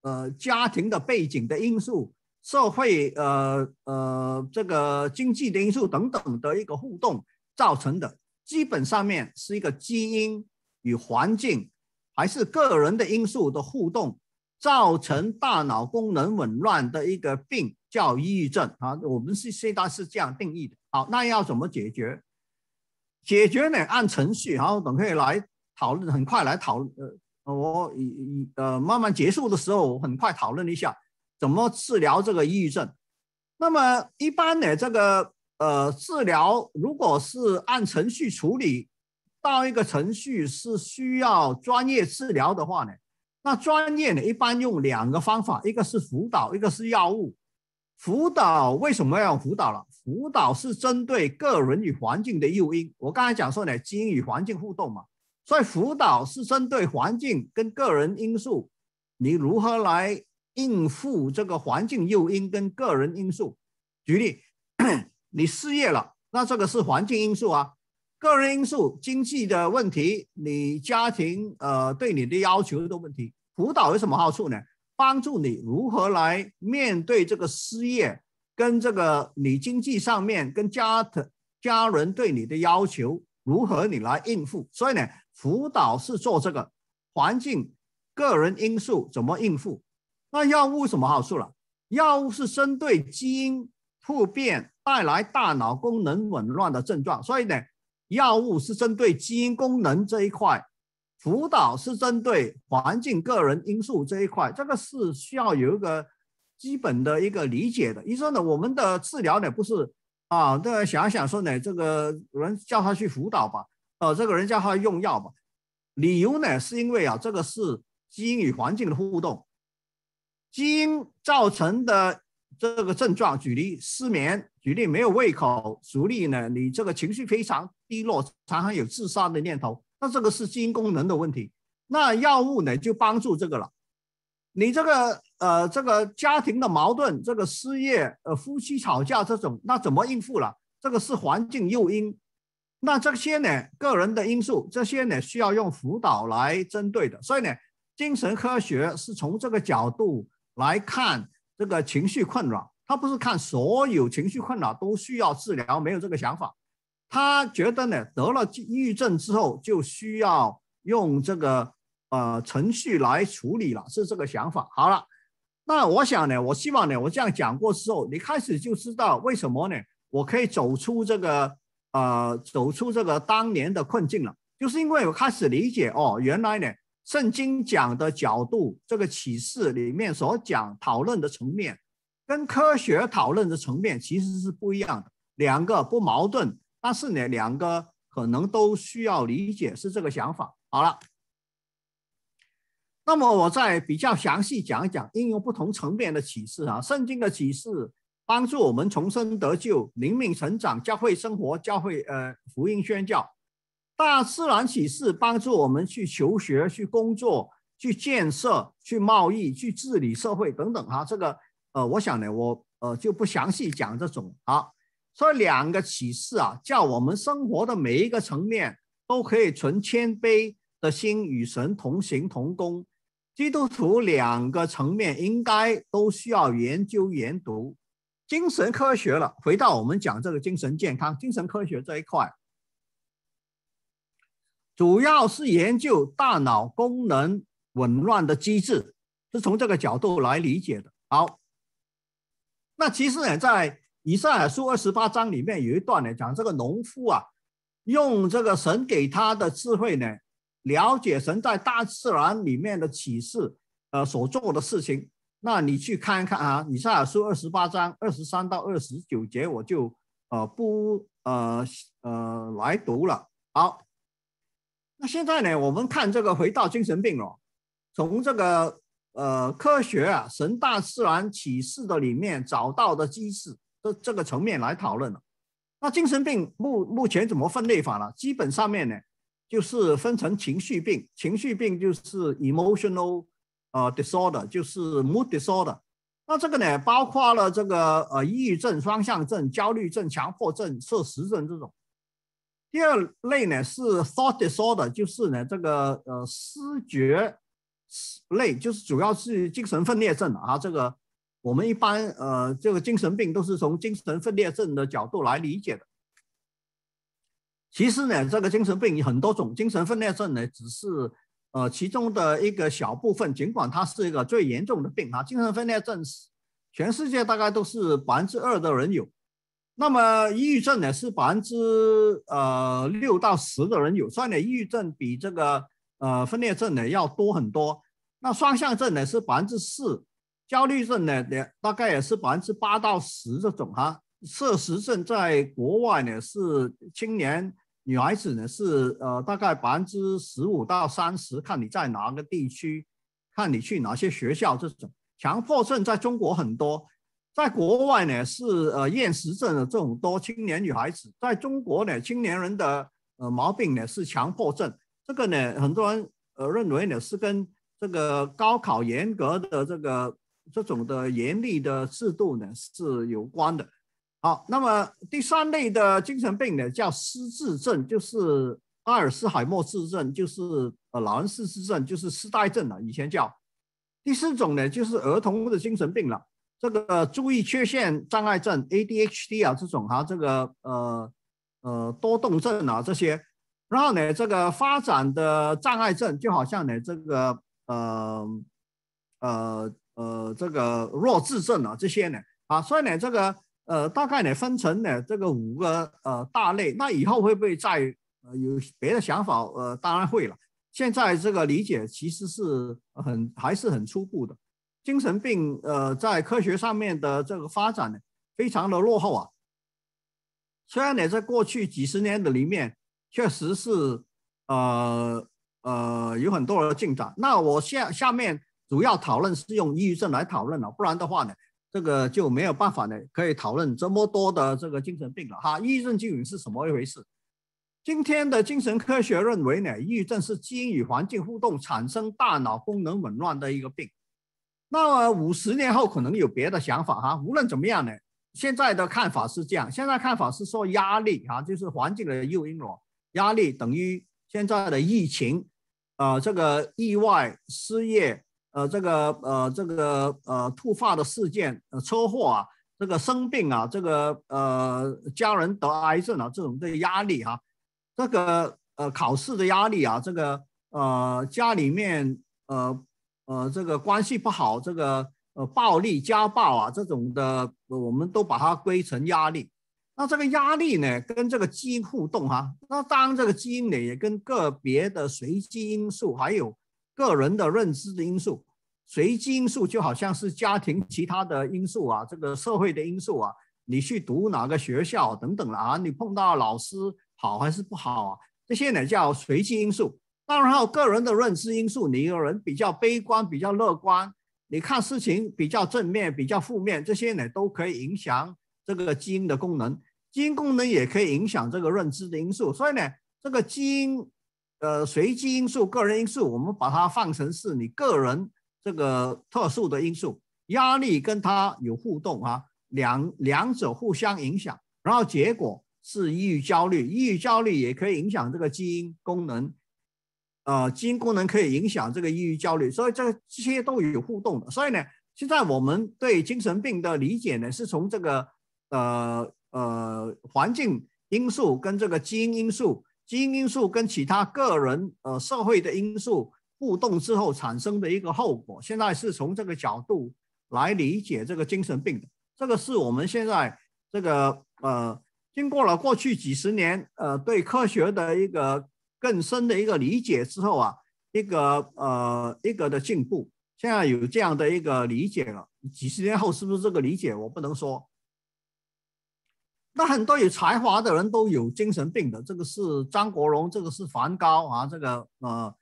S1: 呃家庭的背景的因素、社会呃呃这个经济的因素等等的一个互动造成的，基本上面是一个基因与环境。还是个人的因素的互动，造成大脑功能紊乱的一个病，叫抑郁症啊。我们是现在是这样定义的。好，那要怎么解决？解决呢？按程序，好，等会来讨论，很快来讨论。呃，我以呃慢慢结束的时候，我很快讨论一下怎么治疗这个抑郁症。那么一般呢，这个呃治疗，如果是按程序处理。到一个程序是需要专业治疗的话呢，那专业呢一般用两个方法，一个是辅导，一个是药物。辅导为什么要辅导了？辅导是针对个人与环境的诱因。我刚才讲说呢，基因与环境互动嘛，所以辅导是针对环境跟个人因素，你如何来应付这个环境诱因跟个人因素？举例，<coughs> 你失业了，那这个是环境因素啊。个人因素、经济的问题，你家庭呃对你的要求的问题，辅导有什么好处呢？帮助你如何来面对这个失业，跟这个你经济上面，跟家的家人对你的要求，如何你来应付？所以呢，辅导是做这个环境、个人因素怎么应付。那药物什么好处了？药物是针对基因突变带来大脑功能紊乱的症状，所以呢。药物是针对基因功能这一块，辅导是针对环境、个人因素这一块，这个是需要有一个基本的一个理解的。医生呢，我们的治疗呢，不是啊，那想想说呢，这个人叫他去辅导吧，呃，这个人叫他用药吧，理由呢，是因为啊，这个是基因与环境的互动，基因造成的这个症状，举例失眠，举例没有胃口，举例呢，你这个情绪非常。低落，常常有自杀的念头，那这个是基因功能的问题。那药物呢，就帮助这个了。你这个呃，这个家庭的矛盾，这个失业，呃，夫妻吵架这种，那怎么应付了？这个是环境诱因。那这些呢，个人的因素，这些呢，需要用辅导来针对的。所以呢，精神科学是从这个角度来看这个情绪困扰，他不是看所有情绪困扰都需要治疗，没有这个想法。他觉得呢，得了抑郁症之后就需要用这个呃程序来处理了，是这个想法。好了，那我想呢，我希望呢，我这样讲过之后，你开始就知道为什么呢？我可以走出这个呃，走出这个当年的困境了，就是因为我开始理解哦，原来呢，圣经讲的角度，这个启示里面所讲讨论的层面，跟科学讨论的层面其实是不一样的，两个不矛盾。但是呢，两个可能都需要理解，是这个想法。好了，那么我再比较详细讲一讲应用不同层面的启示啊。圣经的启示帮助我们重生得救、灵命成长、教会生活、教会呃福音宣教；大自然启示帮助我们去求学、去工作、去建设、去贸易、去治理社会等等啊。这个呃，我想呢，我呃就不详细讲这种啊。所以两个启示啊，叫我们生活的每一个层面都可以存谦卑的心，与神同行同工。基督徒两个层面应该都需要研究研读精神科学了。回到我们讲这个精神健康，精神科学这一块，主要是研究大脑功能紊乱的机制，是从这个角度来理解的。好，那其实呢，在。以赛亚书二十八章里面有一段呢，讲这个农夫啊，用这个神给他的智慧呢，了解神在大自然里面的启示，呃，所做的事情。那你去看一看啊，以赛亚书二十八章二十三到二十九节，我就呃不呃呃来读了。好，那现在呢，我们看这个回到精神病了，从这个呃科学啊，神大自然启示的里面找到的机制。这个层面来讨论了。那精神病目目前怎么分类法呢？基本上面呢，就是分成情绪病，情绪病就是 emotional，呃，disorder，就是 mood disorder。那这个呢，包括了这个呃，抑郁症、双向症、焦虑症、强迫症、摄食症这种。第二类呢是 thought disorder，就是呢这个呃，思觉类，就是主要是精神分裂症啊，这个。我们一般呃，这个精神病都是从精神分裂症的角度来理解的。其实呢，这个精神病很多种，精神分裂症呢只是呃其中的一个小部分。尽管它是一个最严重的病啊，精神分裂症是全世界大概都是百分之二的人有。那么抑郁症呢是百分之呃六到十的人有，所以呢，抑郁症比这个呃分裂症呢要多很多。那双向症呢是百分之四。焦虑症呢，也大概也是百分之八到十这种哈。摄食症在国外呢是青年女孩子呢是呃大概百分之十五到三十，看你在哪个地区，看你去哪些学校这种。强迫症在中国很多，在国外呢是呃厌食症的这种多，青年女孩子在中国呢青年人的呃毛病呢是强迫症，这个呢很多人呃认为呢是跟这个高考严格的这个。这种的严厉的制度呢是有关的。好，那么第三类的精神病呢叫失智症，就是阿尔茨海默智症，就是呃老人失智症，就是痴呆症了，以前叫。第四种呢就是儿童的精神病了，这个注意缺陷障碍症 （ADHD） 啊，这种哈，这个呃呃多动症啊这些，然后呢这个发展的障碍症，就好像呢这个呃呃。呃，这个弱智症啊，这些呢，啊，所以呢，这个呃，大概呢，分成呢，这个五个呃大类。那以后会不会再呃有别的想法？呃，当然会了。现在这个理解其实是很还是很初步的。精神病呃，在科学上面的这个发展呢非常的落后啊。虽然呢，在过去几十年的里面，确实是呃呃有很多的进展。那我下下面。主要讨论是用抑郁症来讨论了，不然的话呢，这个就没有办法呢，可以讨论这么多的这个精神病了哈。抑郁症究竟是什么一回事？今天的精神科学认为呢，抑郁症是基因与环境互动产生大脑功能紊乱的一个病。那五十年后可能有别的想法哈。无论怎么样呢，现在的看法是这样，现在看法是说压力哈，就是环境的诱因了。压力等于现在的疫情，呃，这个意外失业。呃，这个呃，这个呃，突发的事件，呃，车祸啊，这个生病啊，这个呃，家人得癌症啊，这种的压力哈，这个呃，考试的压力啊，这个呃，家里面呃呃，这个关系不好，这个呃，暴力家暴啊，这种的，我们都把它归成压力。那这个压力呢，跟这个基因互动哈。那当这个基因呢，也跟个别的随机因素还有。个人的认知的因素，随机因素就好像是家庭其他的因素啊，这个社会的因素啊，你去读哪个学校等等啊，你碰到老师好还是不好啊，这些呢叫随机因素。当然还有个人的认知因素，你有人比较悲观，比较乐观，你看事情比较正面，比较负面，这些呢都可以影响这个基因的功能，基因功能也可以影响这个认知的因素。所以呢，这个基因。呃，随机因素、个人因素，我们把它放成是你个人这个特殊的因素。压力跟它有互动啊，两两者互相影响，然后结果是抑郁、焦虑。抑郁、焦虑也可以影响这个基因功能，呃，基因功能可以影响这个抑郁、焦虑，所以这些都有互动的。所以呢，现在我们对精神病的理解呢，是从这个呃呃环境因素跟这个基因因素。基因因素跟其他个人呃社会的因素互动之后产生的一个后果，现在是从这个角度来理解这个精神病的。这个是我们现在这个呃，经过了过去几十年呃对科学的一个更深的一个理解之后啊，一个呃一个的进步。现在有这样的一个理解了，几十年后是不是这个理解？我不能说。那很多有才华的人都有精神病的，这个是张国荣，这个是梵高啊，这个呃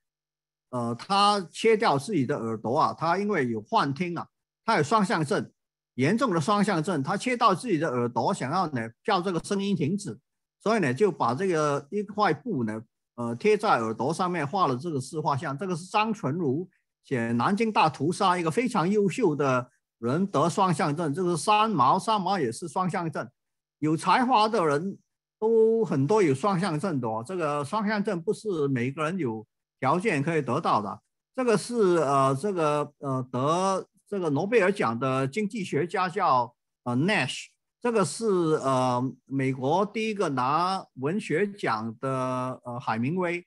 S1: 呃，他切掉自己的耳朵啊，他因为有幻听啊，他有双向症，严重的双向症，他切到自己的耳朵，想要呢叫这个声音停止，所以呢就把这个一块布呢，呃贴在耳朵上面，画了这个四画像，这个是张纯如写南京大屠杀一个非常优秀的人得双向症，这个三毛，三毛也是双向症。有才华的人都很多，有双向症的。哦。这个双向症不是每个人有条件可以得到的。这个是呃，这个呃，得这个诺贝尔奖的经济学家叫呃 Nash。这个是呃，美国第一个拿文学奖的呃海明威。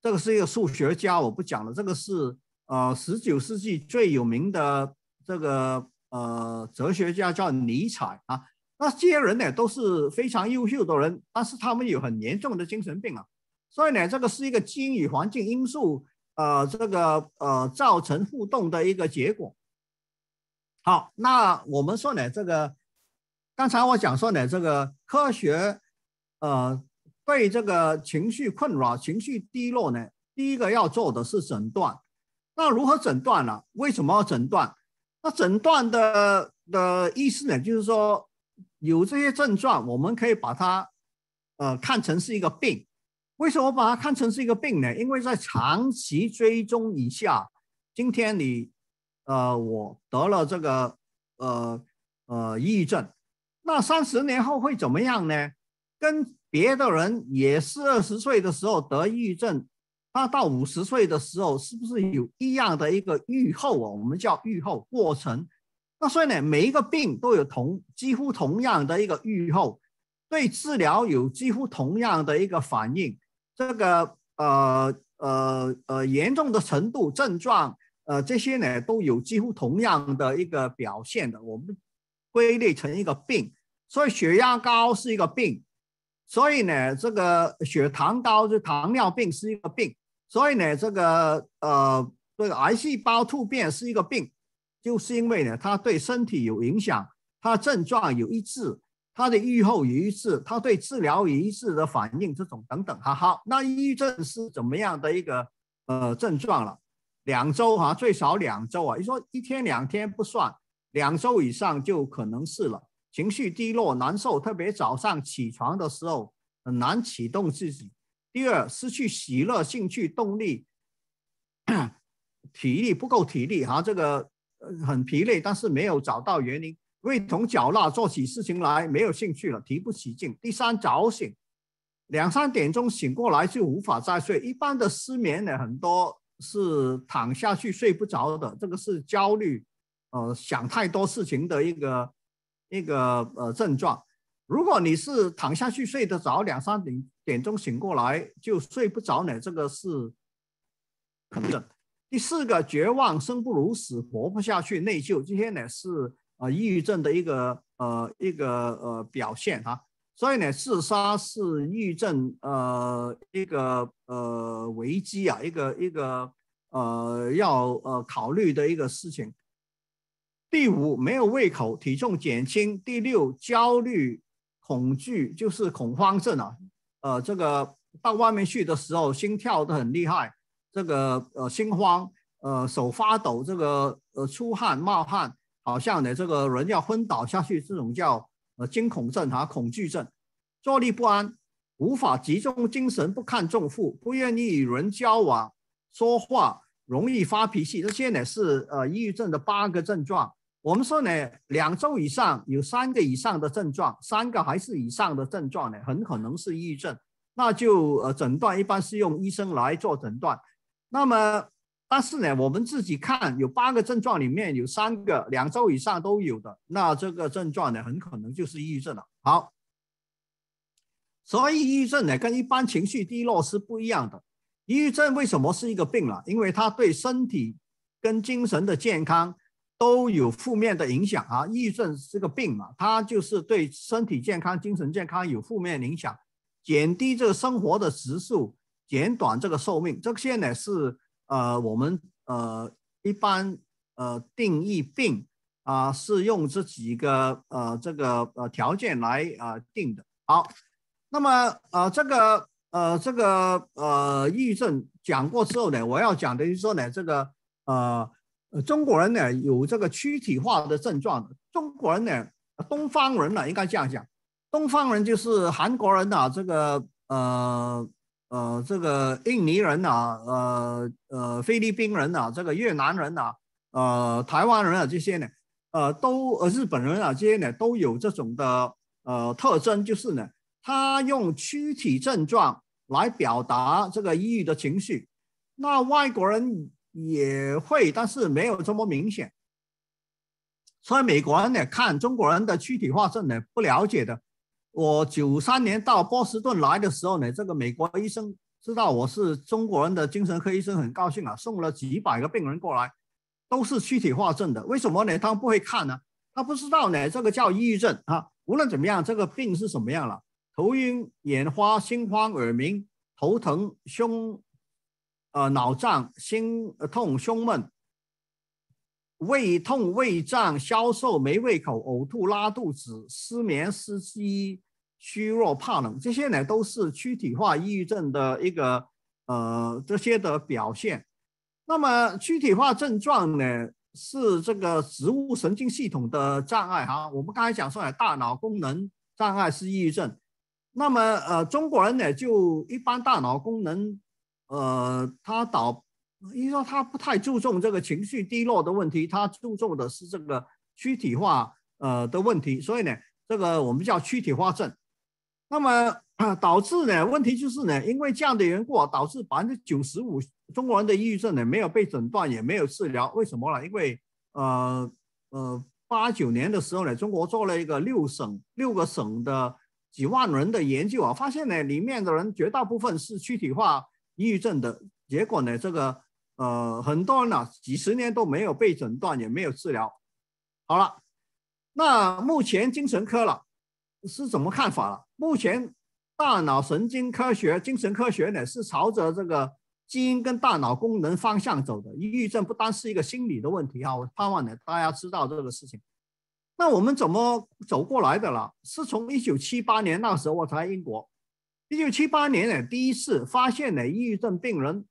S1: 这个是一个数学家，我不讲了。这个是呃，十九世纪最有名的这个呃哲学家叫尼采啊。那这些人呢都是非常优秀的人，但是他们有很严重的精神病啊。所以呢，这个是一个基因与环境因素，呃，这个呃造成互动的一个结果。好，那我们说呢，这个刚才我讲说呢，这个科学，呃，对这个情绪困扰、情绪低落呢，第一个要做的是诊断。那如何诊断呢？为什么要诊断？那诊断的的意思呢，就是说。有这些症状，我们可以把它，呃，看成是一个病。为什么把它看成是一个病呢？因为在长期追踪一下，今天你，呃，我得了这个，呃，呃，抑郁症，那三十年后会怎么样呢？跟别的人也是二十岁的时候得抑郁症，他到五十岁的时候是不是有一样的一个预后啊？我们叫预后过程。那所以呢，每一个病都有同几乎同样的一个预后，对治疗有几乎同样的一个反应，这个呃呃呃严重的程度、症状呃这些呢都有几乎同样的一个表现的，我们归类成一个病。所以血压高是一个病，所以呢这个血糖高就糖尿病是一个病，所以呢这个呃这个癌细胞突变是一个病。就是因为呢，他对身体有影响，他症状有一致，他的预后有一致，他对治疗有一致的反应，这种等等，哈哈。那抑郁症是怎么样的一个呃症状了？两周哈，最少两周啊，你说一天两天不算，两周以上就可能是了。情绪低落、难受，特别早上起床的时候很难启动自己。第二，失去喜乐、兴趣、动力，<coughs> 体力不够，体力哈这个。呃，很疲累，但是没有找到原因，胃头脚脑，做起事情来没有兴趣了，提不起劲。第三，早醒，两三点钟醒过来就无法再睡。一般的失眠呢，很多是躺下去睡不着的，这个是焦虑，呃，想太多事情的一个一个呃症状。如果你是躺下去睡得着，两三点点钟醒过来就睡不着呢，这个是很正。第四个，绝望，生不如死，活不下去，内疚，这些呢是呃抑郁症的一个呃一个呃表现啊。所以呢，自杀是抑郁症呃一个呃危机啊，一个一个呃要呃考虑的一个事情。第五，没有胃口，体重减轻。第六，焦虑、恐惧，就是恐慌症啊。呃，这个到外面去的时候，心跳的很厉害。这个呃心慌，呃手发抖，这个呃出汗冒汗，好像呢这个人要昏倒下去，这种叫呃惊恐症啊恐惧症，坐立不安，无法集中精神，不看重负，不愿意与人交往，说话容易发脾气，这些呢是呃抑郁症的八个症状。我们说呢，两周以上有三个以上的症状，三个还是以上的症状呢，很可能是抑郁症。那就呃诊断一般是用医生来做诊断。那么，但是呢，我们自己看，有八个症状，里面有三个两周以上都有的，那这个症状呢，很可能就是抑郁症了。好，所以抑郁症呢，跟一般情绪低落是不一样的。抑郁症为什么是一个病了？因为它对身体跟精神的健康都有负面的影响啊。抑郁症是个病嘛，它就是对身体健康、精神健康有负面影响，减低这个生活的时速，减短这个寿命，这些呢是呃我们呃一般呃定义病啊是用这几个呃这个呃条件来啊定的。好，那么呃这个呃这个呃抑郁症讲过之后呢，我要讲的就是说呢这个呃中国人呢有这个躯体化的症状，中国人呢东方人呢应该这样讲，东方人就是韩国人啊，这个呃。呃，这个印尼人啊，呃呃，菲律宾人啊，这个越南人啊，呃，台湾人啊，这些呢，呃，都呃日本人啊，这些呢，都有这种的呃特征，就是呢，他用躯体症状来表达这个抑郁的情绪。那外国人也会，但是没有这么明显。所以美国人呢，看中国人的躯体化症呢，不了解的。我九三年到波士顿来的时候呢，这个美国医生知道我是中国人的精神科医生，很高兴啊，送了几百个病人过来，都是躯体化症的。为什么呢？他不会看呢，他不知道呢，这个叫抑郁症啊。无论怎么样，这个病是什么样了：头晕、眼花、心慌、耳鸣、头疼、胸呃脑胀、心痛、胸闷、胃痛、胃胀、消瘦、没胃口、呕吐、拉肚子、失眠、失机。虚弱怕冷，这些呢都是躯体化抑郁症的一个呃这些的表现。那么躯体化症状呢是这个植物神经系统的障碍哈。我们刚才讲说呢，大脑功能障碍是抑郁症。那么呃中国人呢就一般大脑功能呃他导，因说他不太注重这个情绪低落的问题，他注重的是这个躯体化呃的问题。所以呢，这个我们叫躯体化症。那么 <clears throat> 导致呢问题就是呢，因为这样的缘故，导致百分之九十五中国人的抑郁症呢没有被诊断，也没有治疗。为什么呢？因为呃呃八九年的时候呢，中国做了一个六省六个省的几万人的研究啊，发现呢里面的人绝大部分是躯体化抑郁症的，结果呢这个呃很多人呢几十年都没有被诊断，也没有治疗。好了，那目前精神科了。是怎么看法了？目前，大脑神经科学、精神科学呢，是朝着这个基因跟大脑功能方向走的。抑郁症不单是一个心理的问题啊，我盼望呢，大家知道这个事情。那我们怎么走过来的了？是从一九七八年那时候我才英国。一九七八年呢，第一次发现呢，抑郁症病人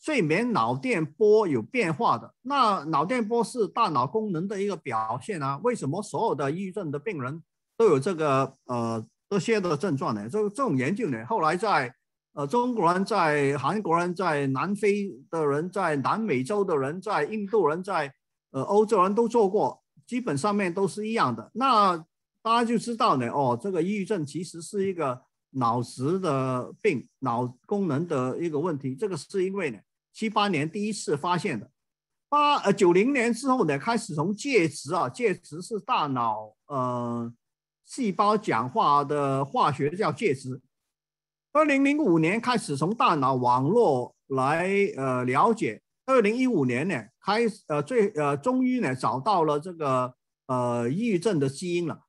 S1: 睡眠脑电波有变化的。那脑电波是大脑功能的一个表现啊。为什么所有的抑郁症的病人？都有这个呃这些的症状呢，这个这种研究呢，后来在呃中国人在韩国人在南非的人在南美洲的人在印度人在呃欧洲人都做过，基本上面都是一样的。那大家就知道呢，哦，这个抑郁症其实是一个脑子的病，脑功能的一个问题。这个是因为呢七八年第一次发现的，八呃九零年之后呢开始从介质啊介质是大脑呃。细胞讲话的化学叫介质。二零零五年开始从大脑网络来呃了解，二零一五年呢开始呃最呃终于呢找到了这个呃抑郁症的基因了，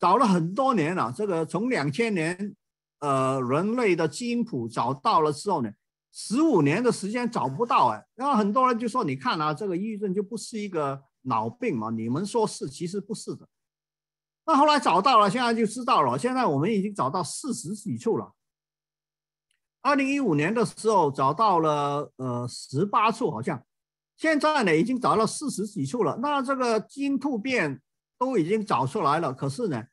S1: 找了很多年了。这个从两千年呃人类的基因谱找到了之后呢，十五年的时间找不到哎，然后很多人就说你看啊，这个抑郁症就不是一个脑病嘛？你们说是，其实不是的。那后来找到了，现在就知道了。现在我们已经找到四十几处了。二零一五年的时候找到了呃十八处好像，现在呢已经找了四十几处了。那这个基因突变都已经找出来了，可是呢，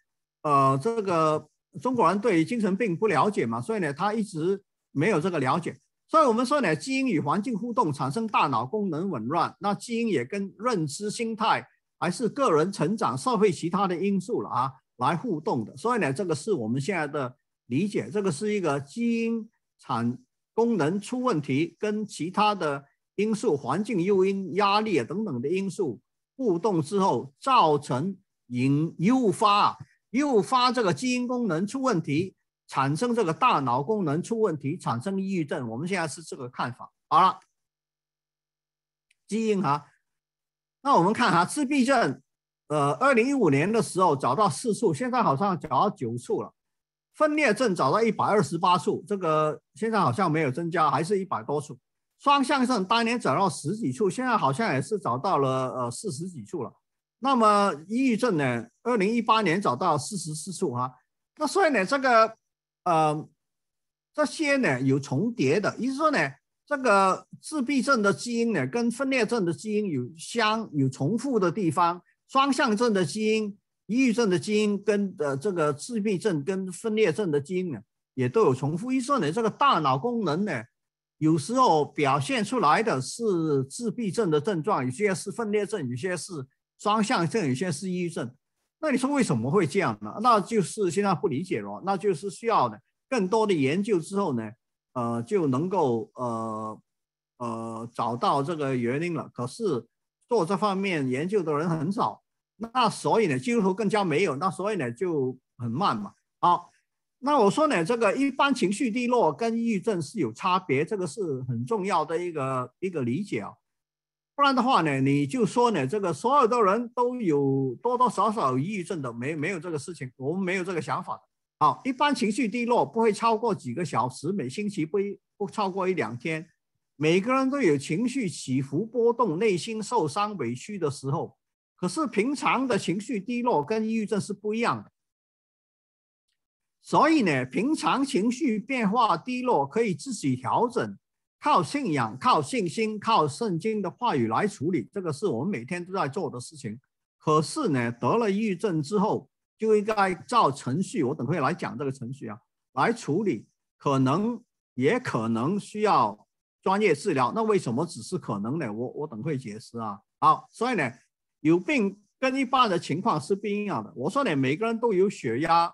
S1: 呃，这个中国人对精神病不了解嘛，所以呢他一直没有这个了解。所以我们说呢，基因与环境互动产生大脑功能紊乱，那基因也跟认知心态。还是个人成长、社会其他的因素了啊，来互动的。所以呢，这个是我们现在的理解，这个是一个基因产功能出问题，跟其他的因素、环境诱因、压力啊等等的因素互动之后，造成引诱发、诱发这个基因功能出问题，产生这个大脑功能出问题，产生抑郁症。我们现在是这个看法。好了，基因啊。那我们看哈，自闭症，呃，二零一五年的时候找到四处，现在好像找到九处了。分裂症找到一百二十八处，这个现在好像没有增加，还是一百多处。双向症当年找到十几处，现在好像也是找到了呃四十几处了。那么抑郁症呢？二零一八年找到四十四处哈。那所以呢，这个呃这些呢有重叠的，意思说呢。这个自闭症的基因呢，跟分裂症的基因有相有重复的地方，双向症的基因、抑郁症的基因跟呃这个自闭症跟分裂症的基因呢，也都有重复。医说呢？这个大脑功能呢，有时候表现出来的是自闭症的症状，有些是分裂症，有些是双向症，有些是抑郁症。那你说为什么会这样呢？那就是现在不理解了，那就是需要的更多的研究之后呢。呃，就能够呃呃找到这个原因了。可是做这方面研究的人很少，那所以呢，镜头更加没有，那所以呢就很慢嘛。好，那我说呢，这个一般情绪低落跟抑郁症是有差别，这个是很重要的一个一个理解啊。不然的话呢，你就说呢，这个所有的人都有多多少少抑郁症的，没没有这个事情，我们没有这个想法。好，一般情绪低落不会超过几个小时，每星期不不超过一两天。每个人都有情绪起伏波动、内心受伤委屈的时候。可是平常的情绪低落跟抑郁症是不一样的。所以呢，平常情绪变化低落可以自己调整，靠信仰、靠信心、靠圣经的话语来处理，这个是我们每天都在做的事情。可是呢，得了抑郁症之后。就应该照程序，我等会来讲这个程序啊，来处理，可能也可能需要专业治疗。那为什么只是可能呢？我我等会解释啊。好，所以呢，有病跟一般的情况是不一样的。我说呢，每个人都有血压，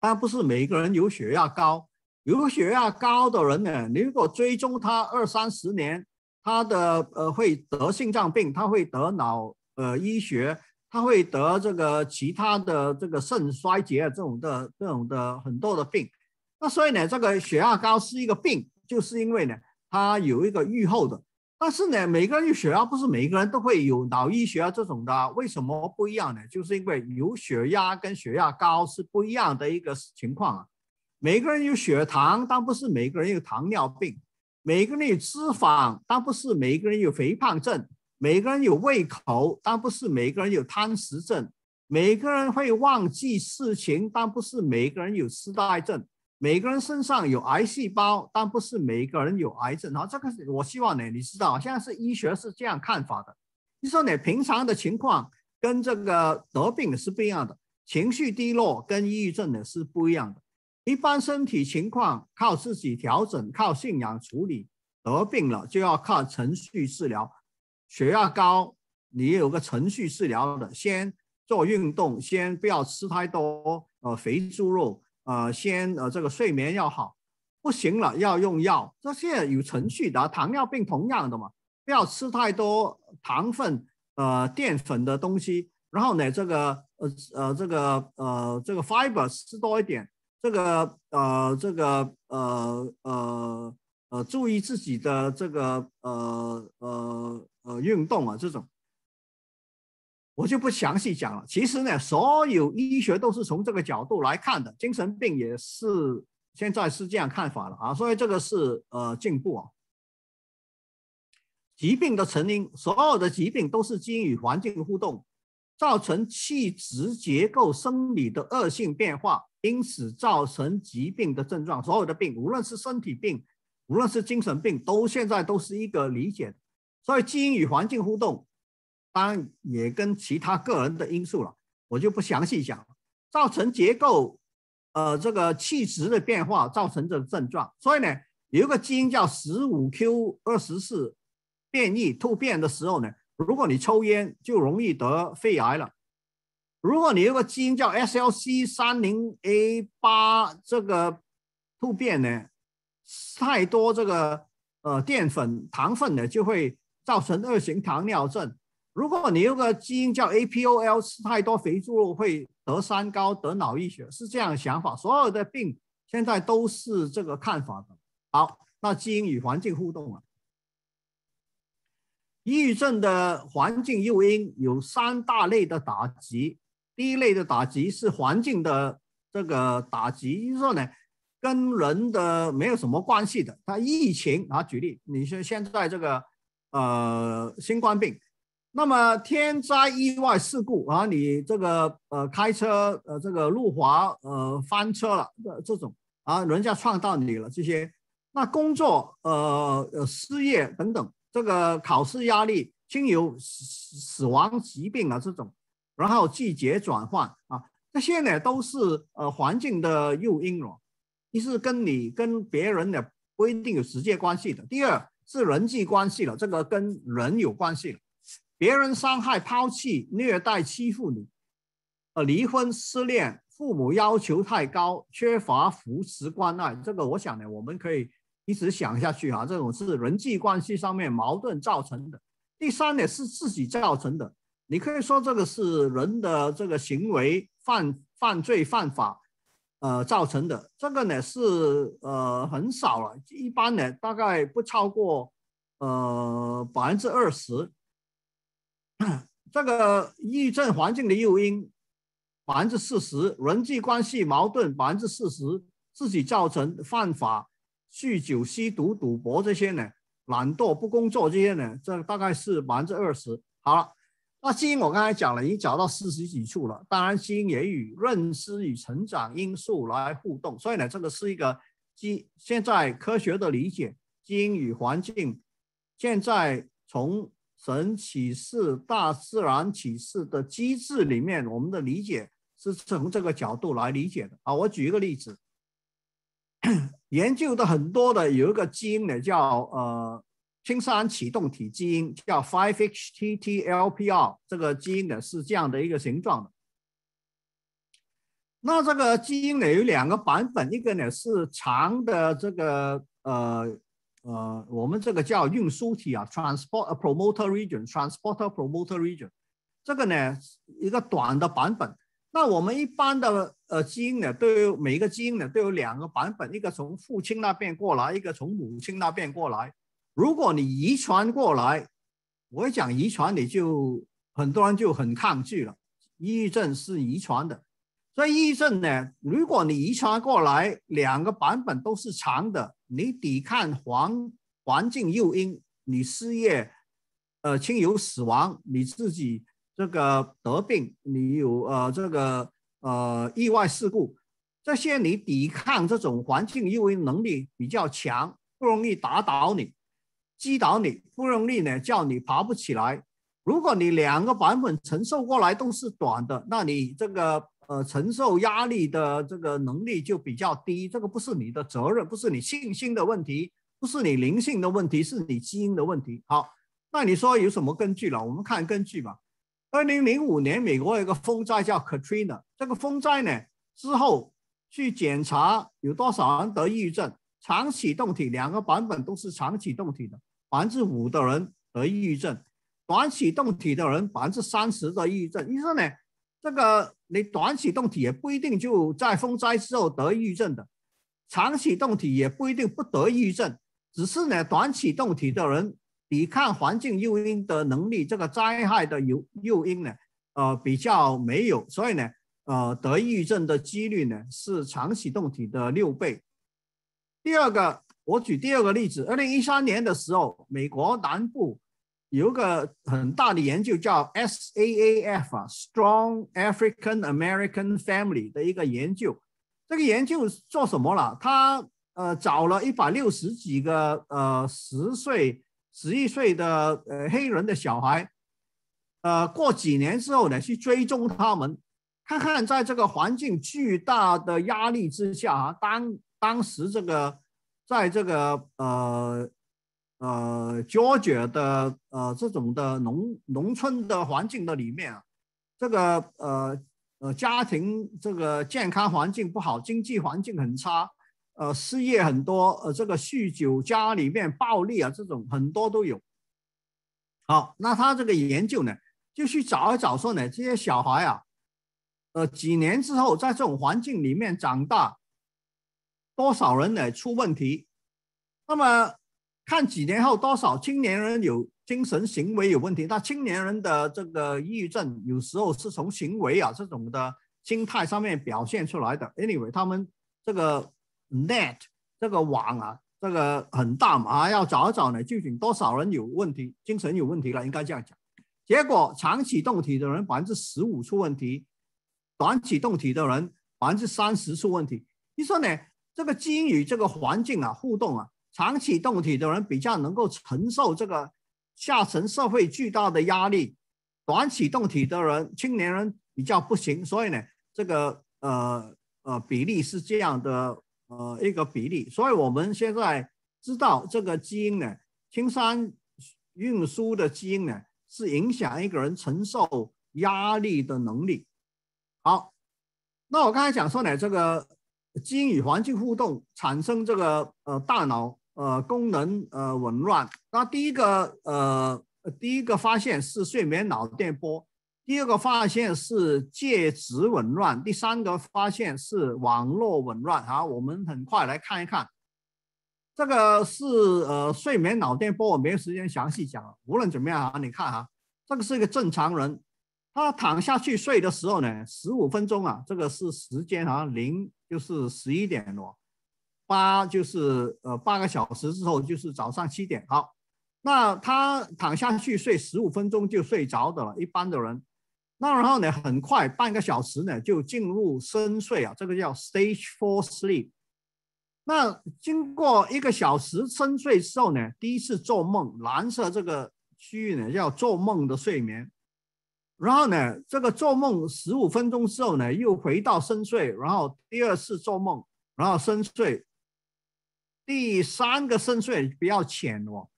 S1: 但不是每个人有血压高。有血压高的人呢，你如果追踪他二三十年，他的呃会得心脏病，他会得脑呃医学。他会得这个其他的这个肾衰竭这种的这种的很多的病，那所以呢，这个血压高是一个病，就是因为呢，它有一个预后的。但是呢，每个人有血压，不是每个人都会有脑溢血啊这种的。为什么不一样呢？就是因为有血压跟血压高是不一样的一个情况啊。每个人有血糖，但不是每个人有糖尿病。每个人有脂肪，但不是每个人有肥胖症。每个人有胃口，但不是每个人有贪食症；每个人会忘记事情，但不是每个人有痴呆症；每个人身上有癌细胞，但不是每个人有癌症。然后这个是我希望呢，你知道，现在是医学是这样看法的。你说你平常的情况跟这个得病是不一样的，情绪低落跟抑郁症呢是不一样的。一般身体情况靠自己调整，靠信仰处理；得病了就要靠程序治疗。血压高，你有个程序治疗的，先做运动，先不要吃太多，呃，肥猪肉，呃，先呃这个睡眠要好，不行了要用药。这些有程序的糖尿病同样的嘛，不要吃太多糖分，呃，淀粉的东西，然后呢这个呃呃这个呃这个 fiber 吃多一点，这个呃这个呃呃呃注意自己的这个呃呃。呃，运动啊，这种我就不详细讲了。其实呢，所有医学都是从这个角度来看的，精神病也是现在是这样看法了啊。所以这个是呃进步啊。疾病的成因，所有的疾病都是基因与环境互动，造成气质、结构、生理的恶性变化，因此造成疾病的症状。所有的病，无论是身体病，无论是精神病，都现在都是一个理解。所以基因与环境互动，当然也跟其他个人的因素了，我就不详细讲了。造成结构，呃，这个气质的变化，造成这个症状。所以呢，有一个基因叫 15q24 变异突变的时候呢，如果你抽烟就容易得肺癌了。如果你有个基因叫 SLC30A8 这个突变呢，太多这个呃淀粉糖分呢就会。造成二型糖尿病。如果你有个基因叫 APOL，吃太多肥猪肉会得三高、得脑溢血，是这样的想法。所有的病现在都是这个看法的。好，那基因与环境互动了。抑郁症的环境诱因有三大类的打击。第一类的打击是环境的这个打击，就是说呢，跟人的没有什么关系的。它疫情啊，举例，你说现在这个。呃，新冠病那么天灾、意外事故啊，你这个呃，开车呃，这个路滑呃，翻车了这这种啊，人家撞到你了这些，那工作呃呃失业等等，这个考试压力、亲友死死亡疾病啊这种，然后季节转换啊，这些呢都是呃环境的诱因咯。一是跟你跟别人的不一定有直接关系的。第二。是人际关系了，这个跟人有关系了。别人伤害、抛弃、虐待、欺负你，呃，离婚、失恋，父母要求太高，缺乏扶持关爱，这个我想呢，我们可以一直想下去啊。这种是人际关系上面矛盾造成的。第三呢，是自己造成的，你可以说这个是人的这个行为犯犯罪犯法。呃，造成的这个呢是呃很少了，一般呢大概不超过呃百分之二十。这个抑郁症环境的诱因百分之四十，人际关系矛盾百分之四十，自己造成犯法、酗酒、吸毒、赌博这些呢，懒惰不工作这些呢，这大概是百分之二十。好了。那基因我刚才讲了，已经找到四十几处了。当然，基因也与认知与成长因素来互动。所以呢，这个是一个基。现在科学的理解，基因与环境。现在从神启示、大自然启示的机制里面，我们的理解是从这个角度来理解的。啊，我举一个例子，<coughs> 研究的很多的有一个基因呢，叫呃。青山启动体基因叫 five h t t l p r 这个基因呢是这样的一个形状的。那这个基因呢有两个版本，一个呢是长的，这个呃呃，我们这个叫运输体啊 t r a n s p o r t promoter region，transporter promoter region。这个呢一个短的版本。那我们一般的呃基因呢都有每一个基因呢都有两个版本，一个从父亲那边过来，一个从母亲那边过来。如果你遗传过来，我讲遗传，你就很多人就很抗拒了。抑郁症是遗传的，所以抑郁症呢，如果你遗传过来，两个版本都是长的，你抵抗环环境诱因，你失业，呃，亲友死亡，你自己这个得病，你有呃这个呃意外事故，这些你抵抗这种环境诱因能力比较强，不容易打倒你。击倒你不用力呢，叫你爬不起来。如果你两个版本承受过来都是短的，那你这个呃承受压力的这个能力就比较低。这个不是你的责任，不是你信心的问题，不是你灵性的问题，是你基因的问题。好，那你说有什么根据了？我们看根据吧。二零零五年美国有个风灾叫 Katrina，这个风灾呢之后去检查有多少人得抑郁症，长启动体两个版本都是长启动体的。百分之五的人得抑郁症，短启动体的人百分之三十得抑郁症。医生呢？这个你短启动体也不一定就在风灾之后得抑郁症的，长启动体也不一定不得抑郁症，只是呢，短启动体的人抵抗环境诱因的能力，这个灾害的诱诱因呢，呃，比较没有，所以呢，呃，得抑郁症的几率呢是长启动体的六倍。第二个。我举第二个例子，二零一三年的时候，美国南部有个很大的研究叫 S A A F，Strong African American Family 的一个研究。这个研究做什么了？他呃找了一百六十几个呃十岁、十一岁的呃黑人的小孩，呃过几年之后呢，去追踪他们，看看在这个环境巨大的压力之下啊，当当时这个。在这个呃呃胶卷的呃这种的农农村的环境的里面，这个呃呃家庭这个健康环境不好，经济环境很差，呃失业很多，呃这个酗酒家里面暴力啊这种很多都有。好，那他这个研究呢，就去找一找说呢，这些小孩啊，呃几年之后在这种环境里面长大。多少人呢？出问题？那么看几年后，多少青年人有精神行为有问题？那青年人的这个抑郁症，有时候是从行为啊这种的心态上面表现出来的。Anyway，他们这个 net 这个网啊，这个很大嘛，要找一找呢，究竟多少人有问题，精神有问题了？应该这样讲。结果长启动体的人百分之十五出问题，短启动体的人百分之三十出问题。你说呢？这个基因与这个环境啊互动啊，长期动体的人比较能够承受这个下层社会巨大的压力，短期动体的人，青年人比较不行。所以呢，这个呃呃比例是这样的呃一个比例。所以我们现在知道这个基因呢，青山运输的基因呢是影响一个人承受压力的能力。好，那我刚才讲说呢这个。基因与环境互动产生这个呃大脑呃功能呃紊乱。那第一个呃第一个发现是睡眠脑电波，第二个发现是介质紊乱，第三个发现是网络紊乱。啊，我们很快来看一看，这个是呃睡眠脑电波，我没有时间详细讲。无论怎么样啊，你看哈，这个是一个正常人。他躺下去睡的时候呢，十五分钟啊，这个是时间啊，零就是十一点多，八就是呃八个小时之后就是早上七点。好，那他躺下去睡十五分钟就睡着的了，一般的人。那然后呢，很快半个小时呢就进入深睡啊，这个叫 stage four sleep。那经过一个小时深睡之后呢，第一次做梦，蓝色这个区域呢叫做梦的睡眠。然后呢，这个做梦十五分钟之后呢，又回到深睡。然后第二次做梦，然后深睡。第三个深睡比较浅哦。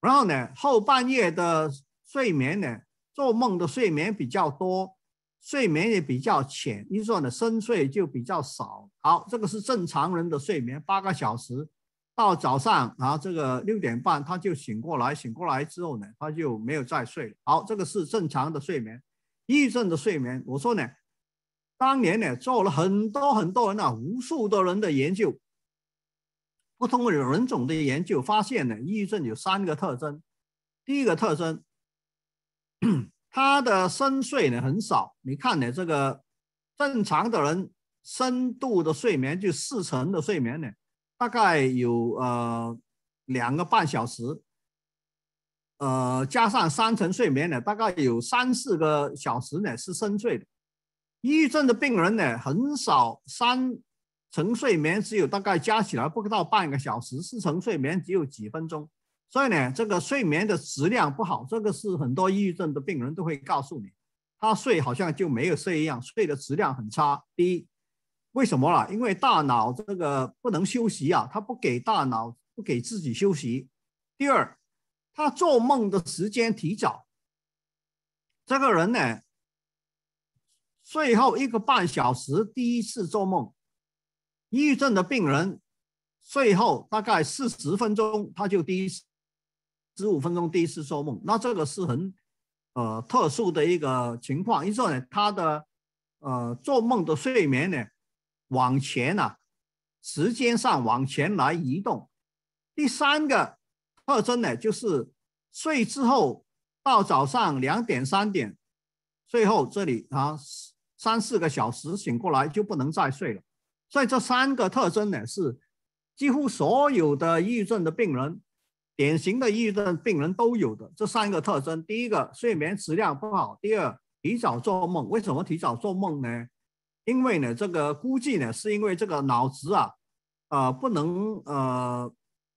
S1: 然后呢，后半夜的睡眠呢，做梦的睡眠比较多，睡眠也比较浅。你说呢？深睡就比较少。好，这个是正常人的睡眠，八个小时。到早上，然后这个六点半，他就醒过来。醒过来之后呢，他就没有再睡了。好，这个是正常的睡眠。抑郁症的睡眠，我说呢，当年呢做了很多很多人啊，无数的人的研究，不同人种的研究发现呢，抑郁症有三个特征。第一个特征，<clears throat> 他的深睡呢很少。你看呢，这个正常的人深度的睡眠，就四成的睡眠呢。大概有呃两个半小时，呃加上三层睡眠呢，大概有三四个小时呢是深睡的。抑郁症的病人呢很少三层睡眠，只有大概加起来不到半个小时，四层睡眠只有几分钟。所以呢，这个睡眠的质量不好，这个是很多抑郁症的病人都会告诉你，他睡好像就没有睡一样，睡的质量很差。第一。为什么啦？因为大脑这个不能休息啊，他不给大脑不给自己休息。第二，他做梦的时间提早。这个人呢，最后一个半小时第一次做梦。抑郁症的病人睡后大概四十分钟他就第一十五分钟第一次做梦，那这个是很呃特殊的一个情况。因为呢，他的呃做梦的睡眠呢。往前呐，时间上往前来移动。第三个特征呢，就是睡之后到早上两点三点，最后这里啊三四个小时醒过来就不能再睡了。所以这三个特征呢，是几乎所有的抑郁症的病人，典型的抑郁症病人都有的这三个特征。第一个，睡眠质量不好；第二，提早做梦。为什么提早做梦呢？因为呢，这个估计呢，是因为这个脑子啊，呃，不能呃，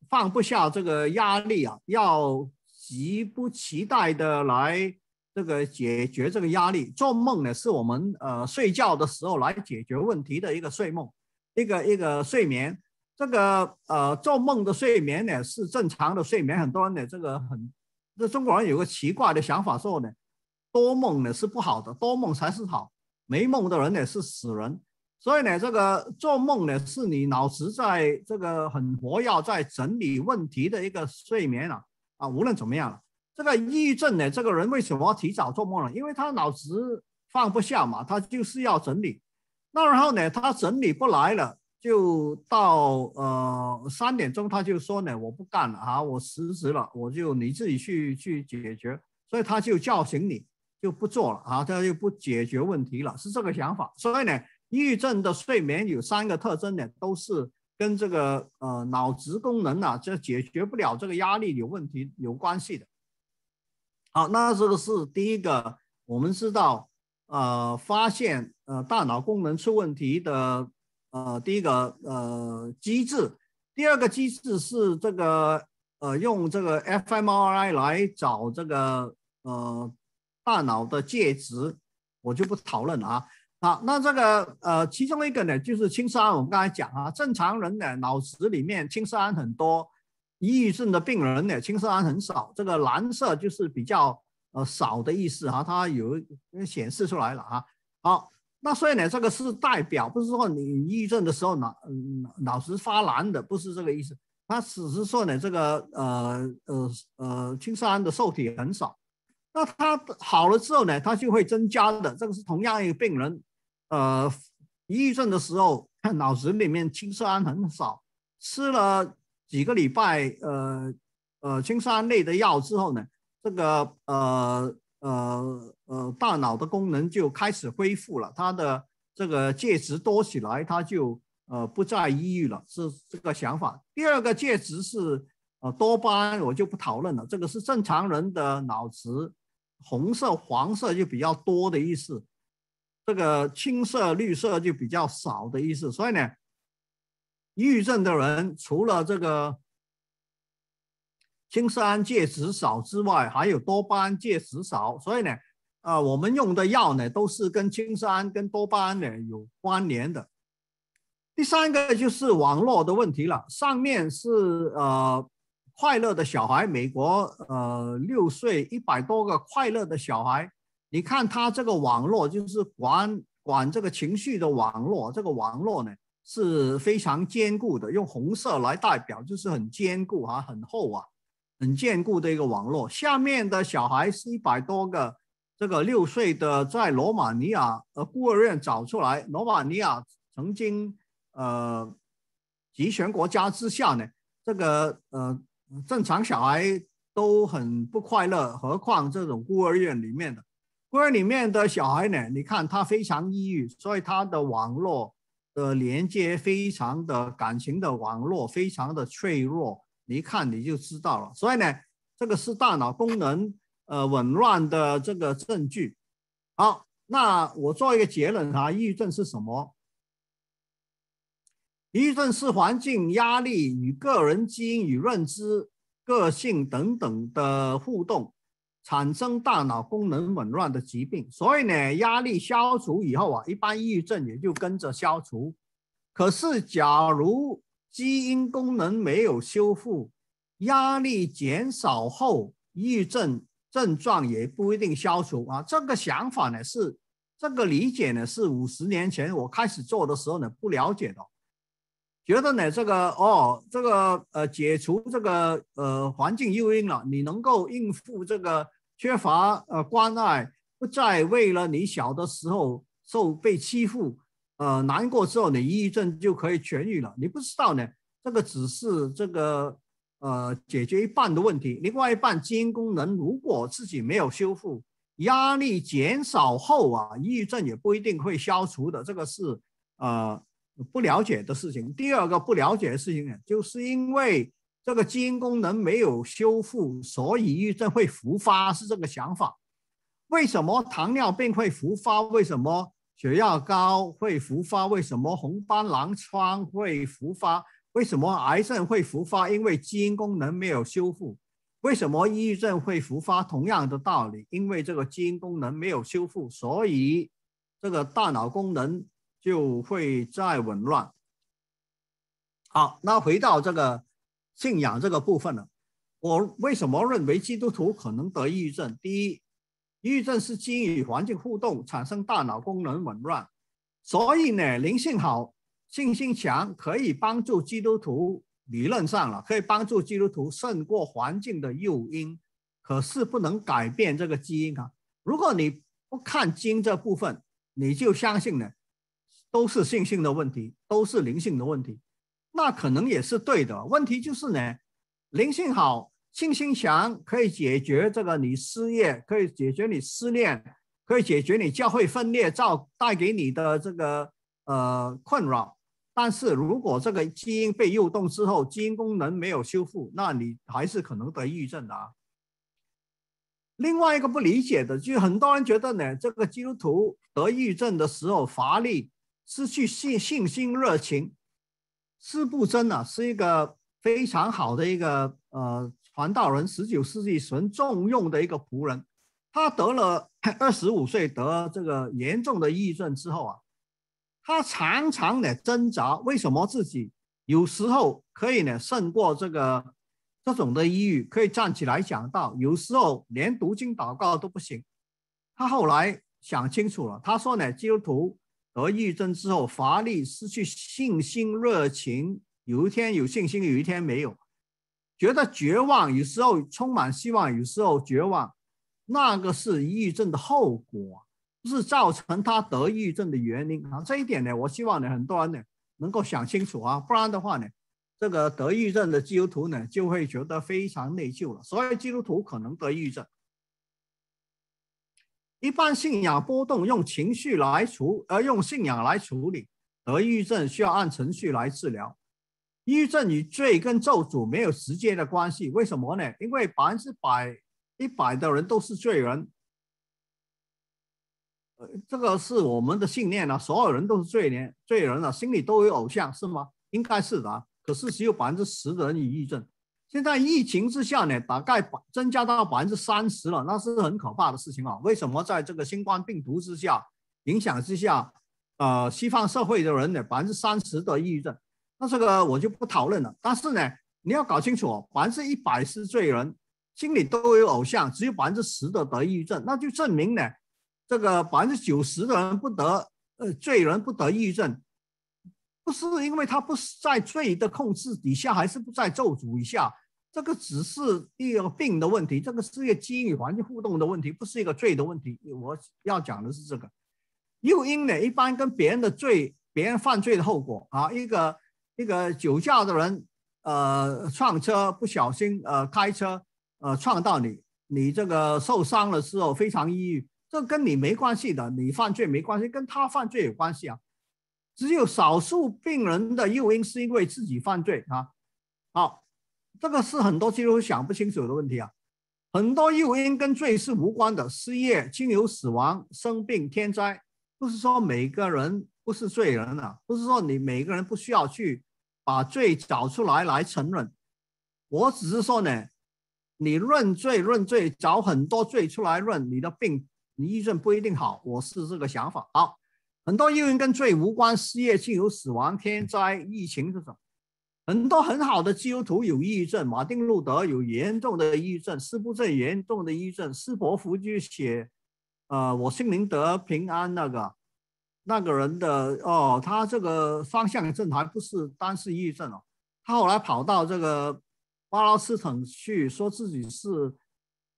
S1: 放不下这个压力啊，要急不期待的来这个解决这个压力。做梦呢，是我们呃睡觉的时候来解决问题的一个睡梦，一个一个睡眠。这个呃做梦的睡眠呢，是正常的睡眠。很多人呢，这个很，这中国人有个奇怪的想法，说呢，多梦呢是不好的，多梦才是好。没梦的人呢是死人，所以呢，这个做梦呢是你脑子在这个很活跃，在整理问题的一个睡眠啊啊。无论怎么样，这个抑郁症呢，这个人为什么提早做梦呢？因为他脑子放不下嘛，他就是要整理。那然后呢，他整理不来了，就到呃三点钟，他就说呢，我不干了啊，我辞职了，我就你自己去去解决。所以他就叫醒你。就不做了啊，他就不解决问题了，是这个想法。所以呢，抑郁症的睡眠有三个特征呢，都是跟这个呃脑子功能啊，这解决不了这个压力有问题有关系的。好，那这个是第一个，我们知道呃，发现呃大脑功能出问题的呃第一个呃机制，第二个机制是这个呃用这个 fMRI 来找这个呃。大脑的介质，我就不讨论了啊。好，那这个呃，其中一个呢，就是青色胺。我刚才讲啊，正常人的脑子里面青色胺很多，抑郁症的病人呢，青色胺很少。这个蓝色就是比较呃少的意思哈，它有显示出来了啊。好，那所以呢，这个是代表，不是说你抑郁症的时候脑脑脑子发蓝的，不是这个意思。它只是说呢，这个呃呃呃，青色胺的受体很少。那他好了之后呢，他就会增加的。这个是同样一个病人，呃，抑郁症的时候，脑子里面青色胺很少。吃了几个礼拜，呃呃，青色胺类的药之后呢，这个呃呃呃，大脑的功能就开始恢复了。他的这个介质多起来，他就呃不再抑郁了，是这个想法。第二个介质是呃多巴胺，我就不讨论了。这个是正常人的脑子。红色、黄色就比较多的意思，这个青色、绿色就比较少的意思。所以呢，抑郁症的人除了这个，青色胺介质少之外，还有多巴胺介质少。所以呢，啊，我们用的药呢，都是跟青色胺跟多巴胺呢有关联的。第三个就是网络的问题了，上面是呃。快乐的小孩，美国，呃，六岁一百多个快乐的小孩，你看他这个网络就是管管这个情绪的网络，这个网络呢是非常坚固的，用红色来代表就是很坚固啊，很厚啊，很坚固的一个网络。下面的小孩是一百多个，这个六岁的在罗马尼亚呃孤儿院找出来，罗马尼亚曾经呃集权国家之下呢，这个呃。正常小孩都很不快乐，何况这种孤儿院里面的孤儿里面的小孩呢？你看他非常抑郁，所以他的网络的连接非常的感情的网络非常的脆弱，你看你就知道了。所以呢，这个是大脑功能呃紊乱的这个证据。好，那我做一个结论啊，抑郁症是什么？抑郁症是环境压力与个人基因与认知、个性等等的互动，产生大脑功能紊乱的疾病。所以呢，压力消除以后啊，一般抑郁症也就跟着消除。可是，假如基因功能没有修复，压力减少后，抑郁症症状也不一定消除啊。这个想法呢，是这个理解呢，是五十年前我开始做的时候呢，不了解的。觉得呢，这个哦，这个呃，解除这个呃环境诱因了，你能够应付这个缺乏呃关爱，不再为了你小的时候受被欺负，呃难过之后你抑郁症就可以痊愈了。你不知道呢，这个只是这个呃解决一半的问题，另外一半基因功能如果自己没有修复，压力减少后啊，抑郁症也不一定会消除的。这个是呃。不了解的事情。第二个不了解的事情呢，就是因为这个基因功能没有修复，所以抑郁症会复发，是这个想法。为什么糖尿病会复发？为什么血压高会复发？为什么红斑狼疮会复发？为什么癌症会复发？因为基因功能没有修复。为什么抑郁症会复发？同样的道理，因为这个基因功能没有修复，所以这个大脑功能。就会再紊乱。好，那回到这个信仰这个部分了。我为什么认为基督徒可能得抑郁症？第一，抑郁症是基因与环境互动产生大脑功能紊乱，所以呢，灵性好、信心强可以帮助基督徒理论上了，可以帮助基督徒胜过环境的诱因。可是不能改变这个基因啊！如果你不看经这部分，你就相信呢。都是性性的问题，都是灵性的问题，那可能也是对的。问题就是呢，灵性好，性心强，可以解决这个你失业，可以解决你失恋，可以解决你教会分裂造带给你的这个呃困扰。但是如果这个基因被诱动之后，基因功能没有修复，那你还是可能得抑郁症的。啊。另外一个不理解的，就很多人觉得呢，这个基督徒得抑郁症的时候乏力。失去信信心、热情施布真呢，是一个非常好的一个呃传道人。十九世纪神重用的一个仆人，他得了二十五岁得这个严重的抑郁症之后啊，他常常的挣扎，为什么自己有时候可以呢胜过这个这种的抑郁，可以站起来讲道，有时候连读经祷告都不行。他后来想清楚了，他说呢，基督徒。得抑郁症之后，乏力、失去信心、热情，有一天有信心，有一天没有，觉得绝望，有时候充满希望，有时候绝望，那个是抑郁症的后果，不是造成他得抑郁症的原因。啊，这一点呢，我希望呢，很多人呢能够想清楚啊，不然的话呢，这个得抑郁症的基督徒呢就会觉得非常内疚了，所以基督徒可能得抑郁症。一般信仰波动用情绪来处，呃，用信仰来处理；而抑郁症需要按程序来治疗。抑郁症与罪跟咒诅没有直接的关系，为什么呢？因为百分之百一百的人都是罪人，呃，这个是我们的信念呢，所有人都是罪人，罪人了，心里都有偶像，是吗？应该是的。可是只有百分之十的人有抑郁症。现在疫情之下呢，大概增增加到百分之三十了，那是很可怕的事情啊！为什么在这个新冠病毒之下影响之下，呃，西方社会的人呢，百分之三十的抑郁症，那这个我就不讨论了。但是呢，你要搞清楚，分之一百是罪人，心里都有偶像，只有百分之十的得抑郁症，那就证明呢，这个百分之九十的人不得，呃，罪人不得抑郁症，不是因为他不在罪的控制底下，还是不在咒诅一下。这个只是一个病的问题，这个是一个基因与环境互动的问题，不是一个罪的问题。我要讲的是这个诱因呢，一般跟别人的罪、别人犯罪的后果啊，一个一个酒驾的人，呃，撞车不小心，呃，开车，呃，撞到你，你这个受伤的时候非常抑郁，这跟你没关系的，你犯罪没关系，跟他犯罪有关系啊。只有少数病人的诱因是因为自己犯罪啊。好。这个是很多基督徒想不清楚的问题啊，很多诱因跟罪是无关的，失业、亲友死亡、生病、天灾，不是说每个人不是罪人啊，不是说你每个人不需要去把罪找出来来承认。我只是说呢，你认罪认罪，找很多罪出来认，你的病你医症不一定好，我是这个想法。好，很多诱因跟罪无关，失业、亲友死亡、天灾、疫情这种。很多很好的基督徒有抑郁症，马丁·路德有严重的抑郁症，斯布镇严重的抑郁症，斯伯福就写，呃，我心灵得平安那个，那个人的哦，他这个方向症还不是单是抑郁症哦，他后来跑到这个巴勒斯坦去，说自己是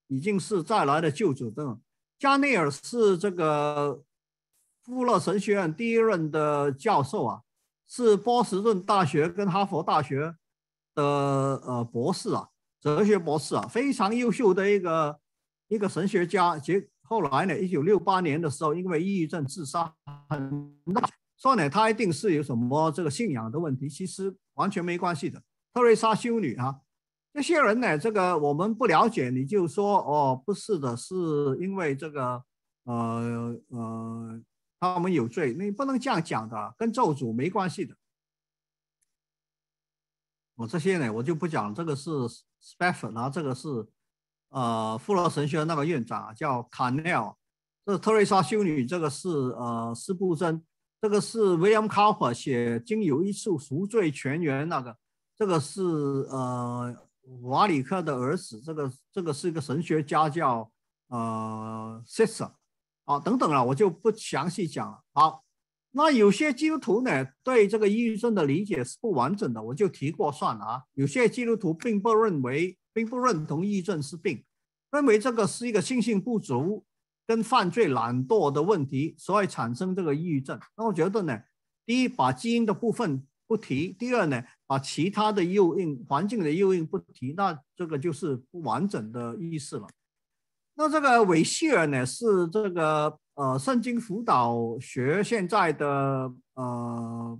S1: 已经是再来的救主的。加内尔是这个富勒神学院第一任的教授啊。是波士顿大学跟哈佛大学的呃博士啊，哲学博士啊，非常优秀的一个一个神学家。结后来呢，一九六八年的时候，因为抑郁症自杀，很大，说呢，他一定是有什么这个信仰的问题。其实完全没关系的。特蕾莎修女啊，这些人呢，这个我们不了解，你就说哦，不是的，是因为这个呃呃。他们有罪，你不能这样讲的，跟咒诅没关系的。我这些呢，我就不讲这个是 s p e f f o r 然后这个是呃，富罗神学那个院长叫卡 a n e l 这是特蕾莎修女，这个是呃，斯布森，这个是 William c o r p e r 写《经由一处赎罪全员那个，这个是呃，瓦里克的儿子，这个这个是一个神学家叫呃，Sister。啊，等等啊，我就不详细讲了。好，那有些基督徒呢，对这个抑郁症的理解是不完整的，我就提过算了啊。有些基督徒并不认为，并不认同抑郁症是病，认为这个是一个信心不足跟犯罪懒惰的问题，所以产生这个抑郁症。那我觉得呢，第一把基因的部分不提，第二呢，把其他的诱因、环境的诱因不提，那这个就是不完整的意思了。那这个韦希尔呢，是这个呃，圣经辅导学现在的呃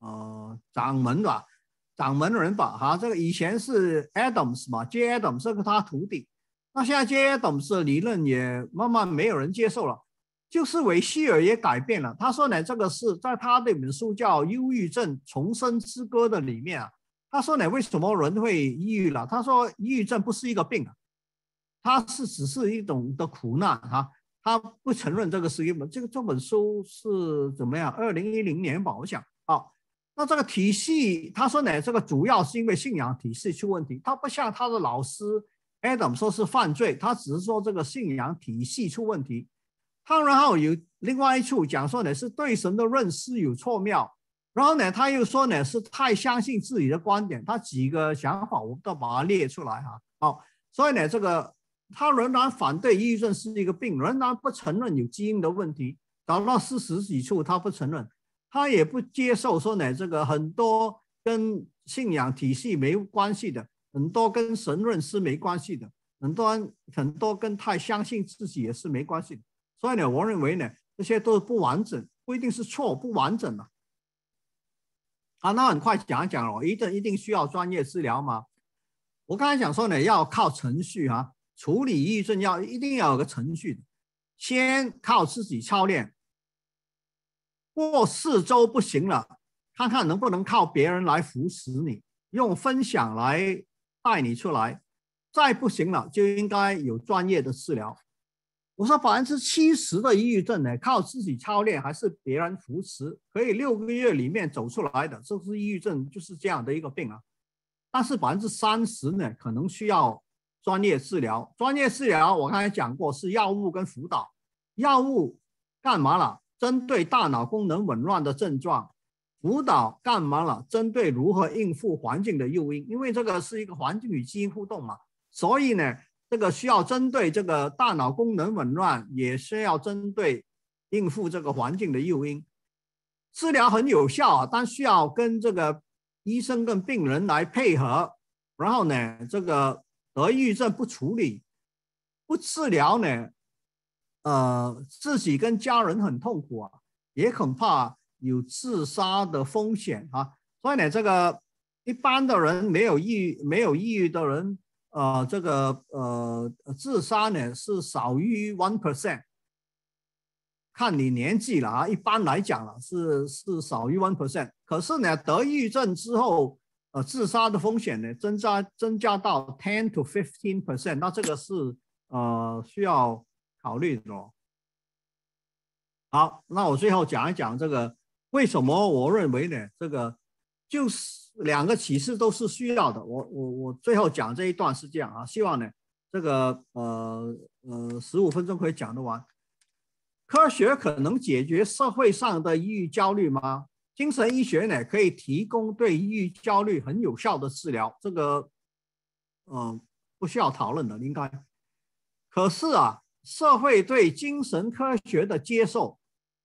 S1: 呃掌门吧，掌门人吧，哈，这个以前是 Adams 嘛，j Adams 是个他徒弟，那现在 J. Adams 的理论也慢慢没有人接受了，就是韦希尔也改变了。他说呢，这个是在他的那本书叫《忧郁症重生之歌》的里面啊。他说呢，为什么人会抑郁了？他说，抑郁症不是一个病。他是只是一种的苦难哈，他不承认这个是一本这个这本书是怎么样？二零一零年吧，我想啊，那这个体系他说呢，这个主要是因为信仰体系出问题，他不像他的老师 Adam 说是犯罪，他只是说这个信仰体系出问题。他然后有另外一处讲说呢，是对神的认识有错谬，然后呢他又说呢是太相信自己的观点，他几个想法我都把它列出来哈，好，所以呢这个。他仍然反对抑郁症是一个病，仍然不承认有基因的问题。找到事实几处，他不承认，他也不接受说呢，这个很多跟信仰体系没关系的，很多跟神论是没关系的，很多很多跟太相信自己也是没关系的。所以呢，我认为呢，这些都是不完整，不一定是错，不完整的。啊，那很快讲一讲哦，一定一定需要专业治疗吗？我刚才讲说呢，要靠程序哈。处理抑郁症要一定要有个程序，先靠自己操练，过四周不行了，看看能不能靠别人来扶持你，用分享来带你出来，再不行了就应该有专业的治疗。我说百分之七十的抑郁症呢，靠自己操练还是别人扶持，可以六个月里面走出来的，这是抑郁症就是这样的一个病啊。但是百分之三十呢，可能需要。专业治疗，专业治疗，我刚才讲过是药物跟辅导。药物干嘛了？针对大脑功能紊乱的症状。辅导干嘛了？针对如何应付环境的诱因。因为这个是一个环境与基因互动嘛，所以呢，这个需要针对这个大脑功能紊乱，也需要针对应付这个环境的诱因。治疗很有效啊，但需要跟这个医生跟病人来配合。然后呢，这个。得抑郁症不处理、不治疗呢，呃，自己跟家人很痛苦啊，也很怕有自杀的风险啊。所以呢，这个一般的人没有抑郁、没有抑郁的人，呃，这个呃自杀呢是少于 one percent，看你年纪了啊。一般来讲了，是是少于 one percent。可是呢，得抑郁症之后。呃，自杀的风险呢，增加增加到 ten to fifteen percent，那这个是呃需要考虑的。好，那我最后讲一讲这个为什么我认为呢？这个就是两个启示都是需要的。我我我最后讲这一段是这样啊，希望呢这个呃呃十五分钟可以讲得完。科学可能解决社会上的抑郁焦虑吗？精神医学呢，可以提供对抑郁、焦虑很有效的治疗。这个，嗯，不需要讨论的，应该。可是啊，社会对精神科学的接受，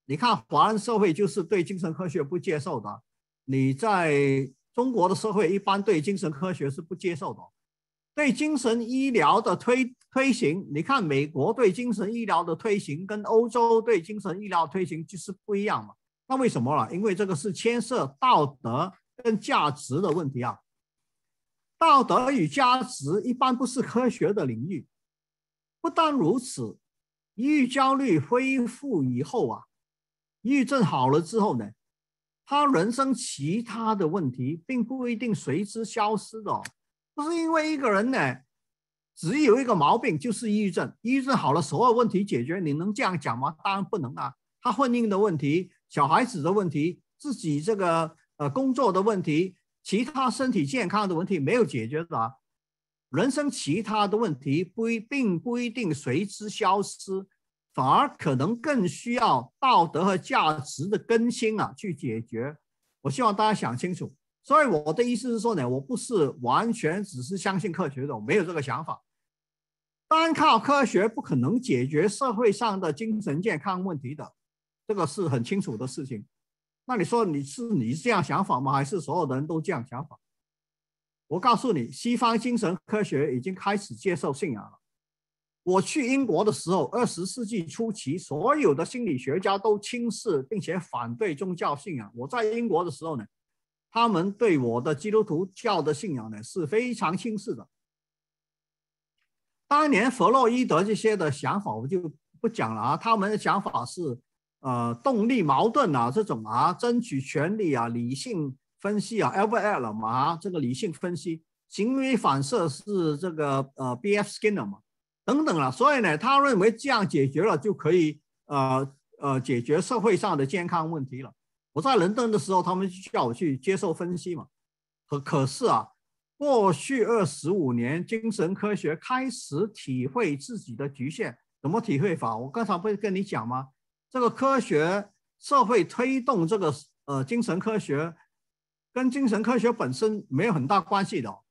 S1: 你看，华人社会就是对精神科学不接受的。你在中国的社会，一般对精神科学是不接受的。对精神医疗的推推行，你看，美国对精神医疗的推行跟欧洲对精神医疗推行就是不一样嘛。那为什么了？因为这个是牵涉道德跟价值的问题啊。道德与价值一般不是科学的领域。不但如此，抑郁焦虑恢复以后啊，抑郁症好了之后呢，他人生其他的问题并不一定随之消失的。不是因为一个人呢只有一个毛病就是抑郁症，抑郁症好了，所有问题解决？你能这样讲吗？当然不能啊，他婚姻的问题。小孩子的问题，自己这个呃工作的问题，其他身体健康的问题没有解决的，人生其他的问题不一并不一定随之消失，反而可能更需要道德和价值的更新啊去解决。我希望大家想清楚。所以我的意思是说呢，我不是完全只是相信科学的，我没有这个想法，单靠科学不可能解决社会上的精神健康问题的。这个是很清楚的事情，那你说你是你这样想法吗？还是所有的人都这样想法？我告诉你，西方精神科学已经开始接受信仰了。我去英国的时候，二十世纪初期，所有的心理学家都轻视并且反对宗教信仰。我在英国的时候呢，他们对我的基督徒教的信仰呢是非常轻视的。当年弗洛伊德这些的想法我就不讲了啊，他们的想法是。呃，动力矛盾啊，这种啊，争取权利啊，理性分析啊，LVL 嘛啊，这个理性分析，行为反射是这个呃 B.F. Skinner 嘛，等等了。所以呢，他认为这样解决了就可以呃呃解决社会上的健康问题了。我在伦敦的时候，他们叫我去接受分析嘛。可可是啊，过去二十五年，精神科学开始体会自己的局限，怎么体会法？我刚才不是跟你讲吗？这个科学社会推动这个呃精神科学，跟精神科学本身没有很大关系的。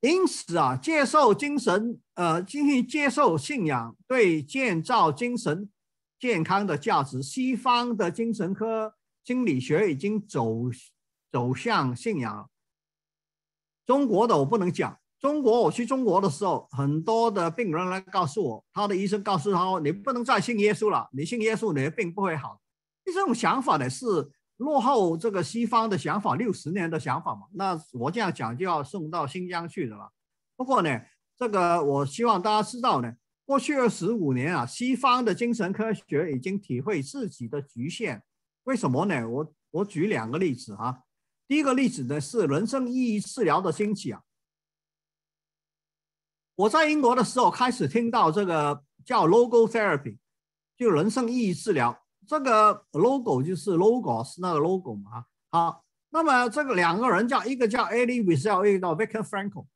S1: 因此啊，接受精神呃，进行接受信仰对建造精神健康的价值，西方的精神科心理学已经走走向信仰。中国的我不能讲。中国，我去中国的时候，很多的病人来告诉我，他的医生告诉他：“你不能再信耶稣了，你信耶稣，你的病不会好。”这种想法呢，是落后这个西方的想法六十年的想法嘛？<laughs> 那我这样讲就要送到新疆去的了。不过呢，这个我希望大家知道呢，过去二十五年啊，西方的精神科学已经体会自己的局限。为什么呢？我我举两个例子哈。第一个例子呢，是人生意义治疗的兴起啊。我在英国的时候开始听到这个叫 logo therapy，就人生意义治疗。这个 logo 就是 logo 是那个 logo 嘛？好，那么这个两个人叫一个叫 d d i e w i s e l 一个叫 Victor Frankl，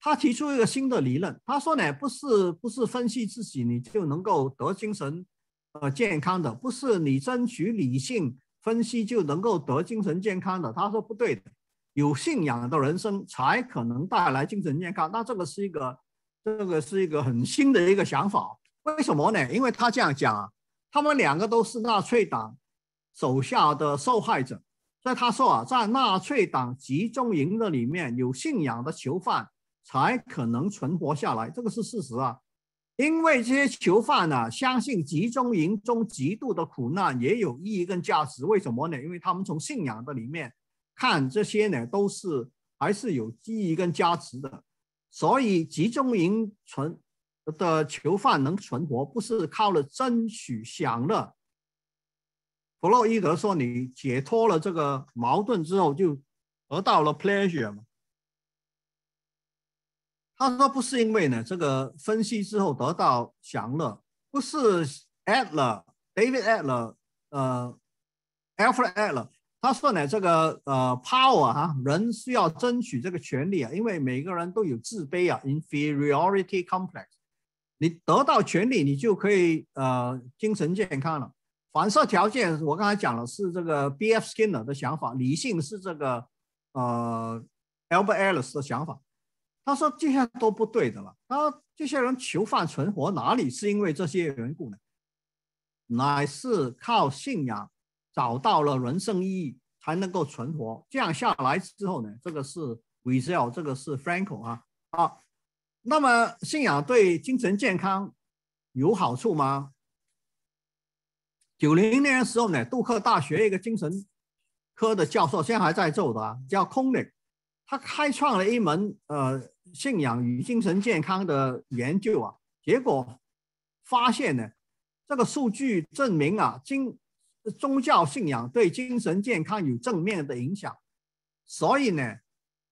S1: 他提出一个新的理论。他说呢，不是不是分析自己你就能够得精神呃健康的，不是你争取理性分析就能够得精神健康的。他说不对的，有信仰的人生才可能带来精神健康。那这个是一个。这个是一个很新的一个想法，为什么呢？因为他这样讲，他们两个都是纳粹党手下的受害者，所以他说啊，在纳粹党集中营的里面有信仰的囚犯才可能存活下来，这个是事实啊。因为这些囚犯呢，相信集中营中极度的苦难也有意义跟价值，为什么呢？因为他们从信仰的里面看这些呢，都是还是有意义跟价值的。所以集中营存的囚犯能存活，不是靠了争取享乐。弗洛伊德说：“你解脱了这个矛盾之后，就得到了 pleasure。”嘛。他说不是因为呢，这个分析之后得到享乐，不是 Adler、David Adler、呃 l f r e d Adler。他说呢，这个呃，power 哈，人需要争取这个权利啊，因为每个人都有自卑啊，inferiority complex。你得到权利，你就可以呃，精神健康了。反射条件，我刚才讲了，是这个 B.F. Skinner 的想法；理性是这个呃，Albert Ellis 的想法。他说这些都不对的了。他说这些人囚犯存活哪里是因为这些缘故呢？乃是靠信仰。找到了人生意义才能够存活。这样下来之后呢，这个是 Vizel，这个是 Franco 啊啊。那么信仰对精神健康有好处吗？九零年的时候呢，杜克大学一个精神科的教授，现在还在做的，啊，叫 k o n i g 他开创了一门呃信仰与精神健康的研究啊。结果发现呢，这个数据证明啊，精宗教信仰对精神健康有正面的影响，所以呢，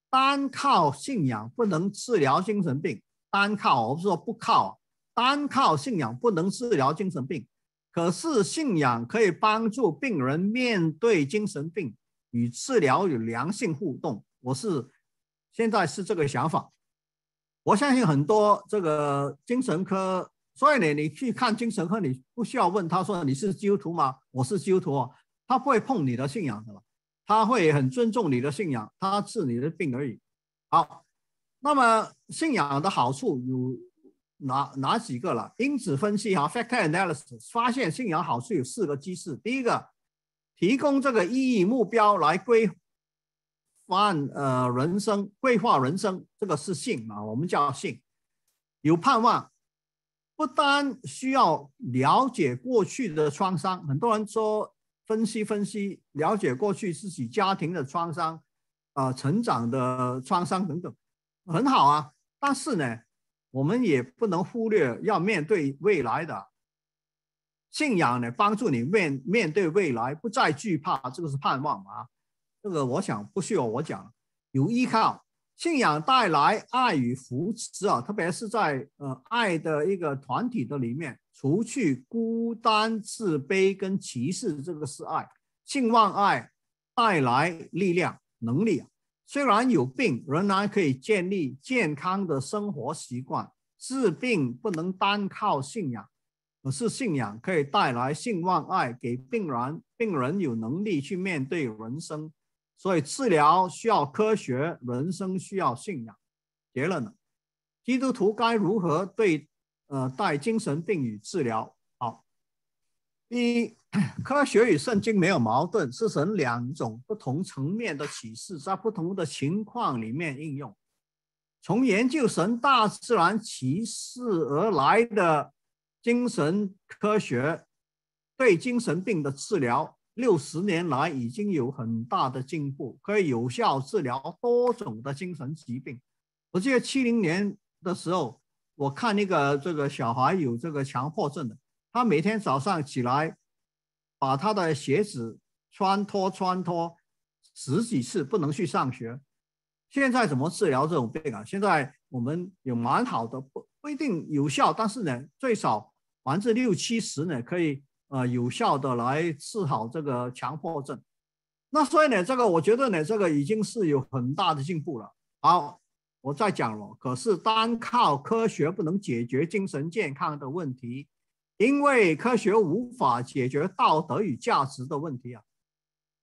S1: 单靠信仰不能治疗精神病。单靠我不是说不靠，单靠信仰不能治疗精神病，可是信仰可以帮助病人面对精神病与治疗有良性互动。我是现在是这个想法，我相信很多这个精神科，所以呢，你去看精神科，你不需要问他说你是基督徒吗？我是基督徒哦，他会碰你的信仰，的，他会很尊重你的信仰，他治你的病而已。好，那么信仰的好处有哪哪几个了？因子分析哈 f a c t o r analysis 发现信仰好处有四个机制。第一个，提供这个意义目标来规范呃人生，规划人生，这个是信啊，我们叫信，有盼望。不单需要了解过去的创伤，很多人说分析分析，了解过去自己家庭的创伤，呃，成长的创伤等等，很好啊。但是呢，我们也不能忽略要面对未来的信仰呢，帮助你面面对未来，不再惧怕。这个是盼望啊。这个我想不需要我讲，有依靠。信仰带来爱与扶持啊，特别是在呃爱的一个团体的里面，除去孤单、自卑跟歧视，这个是爱。信望爱带来力量、能力。虽然有病，仍然可以建立健康的生活习惯。治病不能单靠信仰，可是信仰可以带来信望爱，给病人病人有能力去面对人生。所以，治疗需要科学，人生需要信仰。结论呢？基督徒该如何对呃带精神病与治疗？好，第一，科学与圣经没有矛盾，是神两种不同层面的启示，在不同的情况里面应用。从研究神大自然启示而来的精神科学，对精神病的治疗。六十年来已经有很大的进步，可以有效治疗多种的精神疾病。我记得七零年的时候，我看那个这个小孩有这个强迫症的，他每天早上起来把他的鞋子穿脱穿脱十几次，不能去上学。现在怎么治疗这种病啊？现在我们有蛮好的，不不一定有效，但是呢，最少百分之六七十呢可以。呃，有效的来治好这个强迫症，那所以呢，这个我觉得呢，这个已经是有很大的进步了。好，我再讲了，可是单靠科学不能解决精神健康的问题，因为科学无法解决道德与价值的问题啊。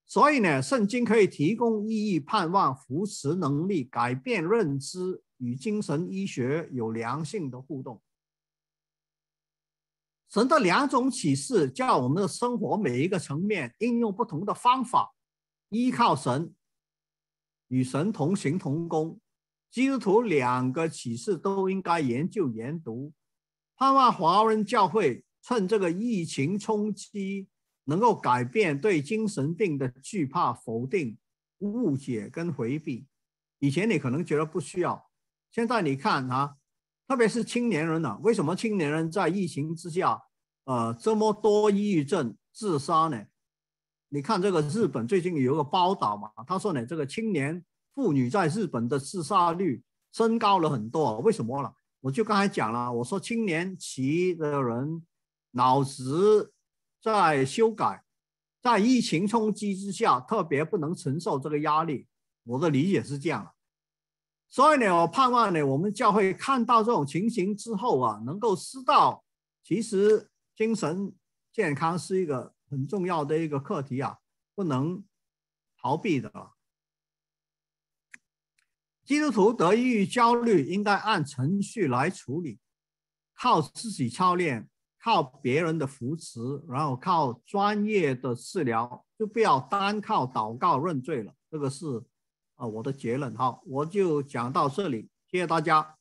S1: 所以呢，圣经可以提供意义、盼望、扶持能力、改变认知，与精神医学有良性的互动。神的两种启示，叫我们的生活每一个层面应用不同的方法，依靠神，与神同行同工。基督徒两个启示都应该研究研读，盼望华人教会趁这个疫情冲击，能够改变对精神病的惧怕、否定、误解跟回避。以前你可能觉得不需要，现在你看啊。特别是青年人呢？为什么青年人在疫情之下，呃，这么多抑郁症自杀呢？你看这个日本最近有一个报道嘛，他说呢，这个青年妇女在日本的自杀率升高了很多。为什么呢？我就刚才讲了，我说青年期的人脑子在修改，在疫情冲击之下，特别不能承受这个压力。我的理解是这样。所以呢，我盼望呢，我们教会看到这种情形之后啊，能够知道，其实精神健康是一个很重要的一个课题啊，不能逃避的。基督徒得郁、焦虑，应该按程序来处理，靠自己操练，靠别人的扶持，然后靠专业的治疗，就不要单靠祷告认罪了。这个是。啊，我的结论哈，我就讲到这里，谢谢大家。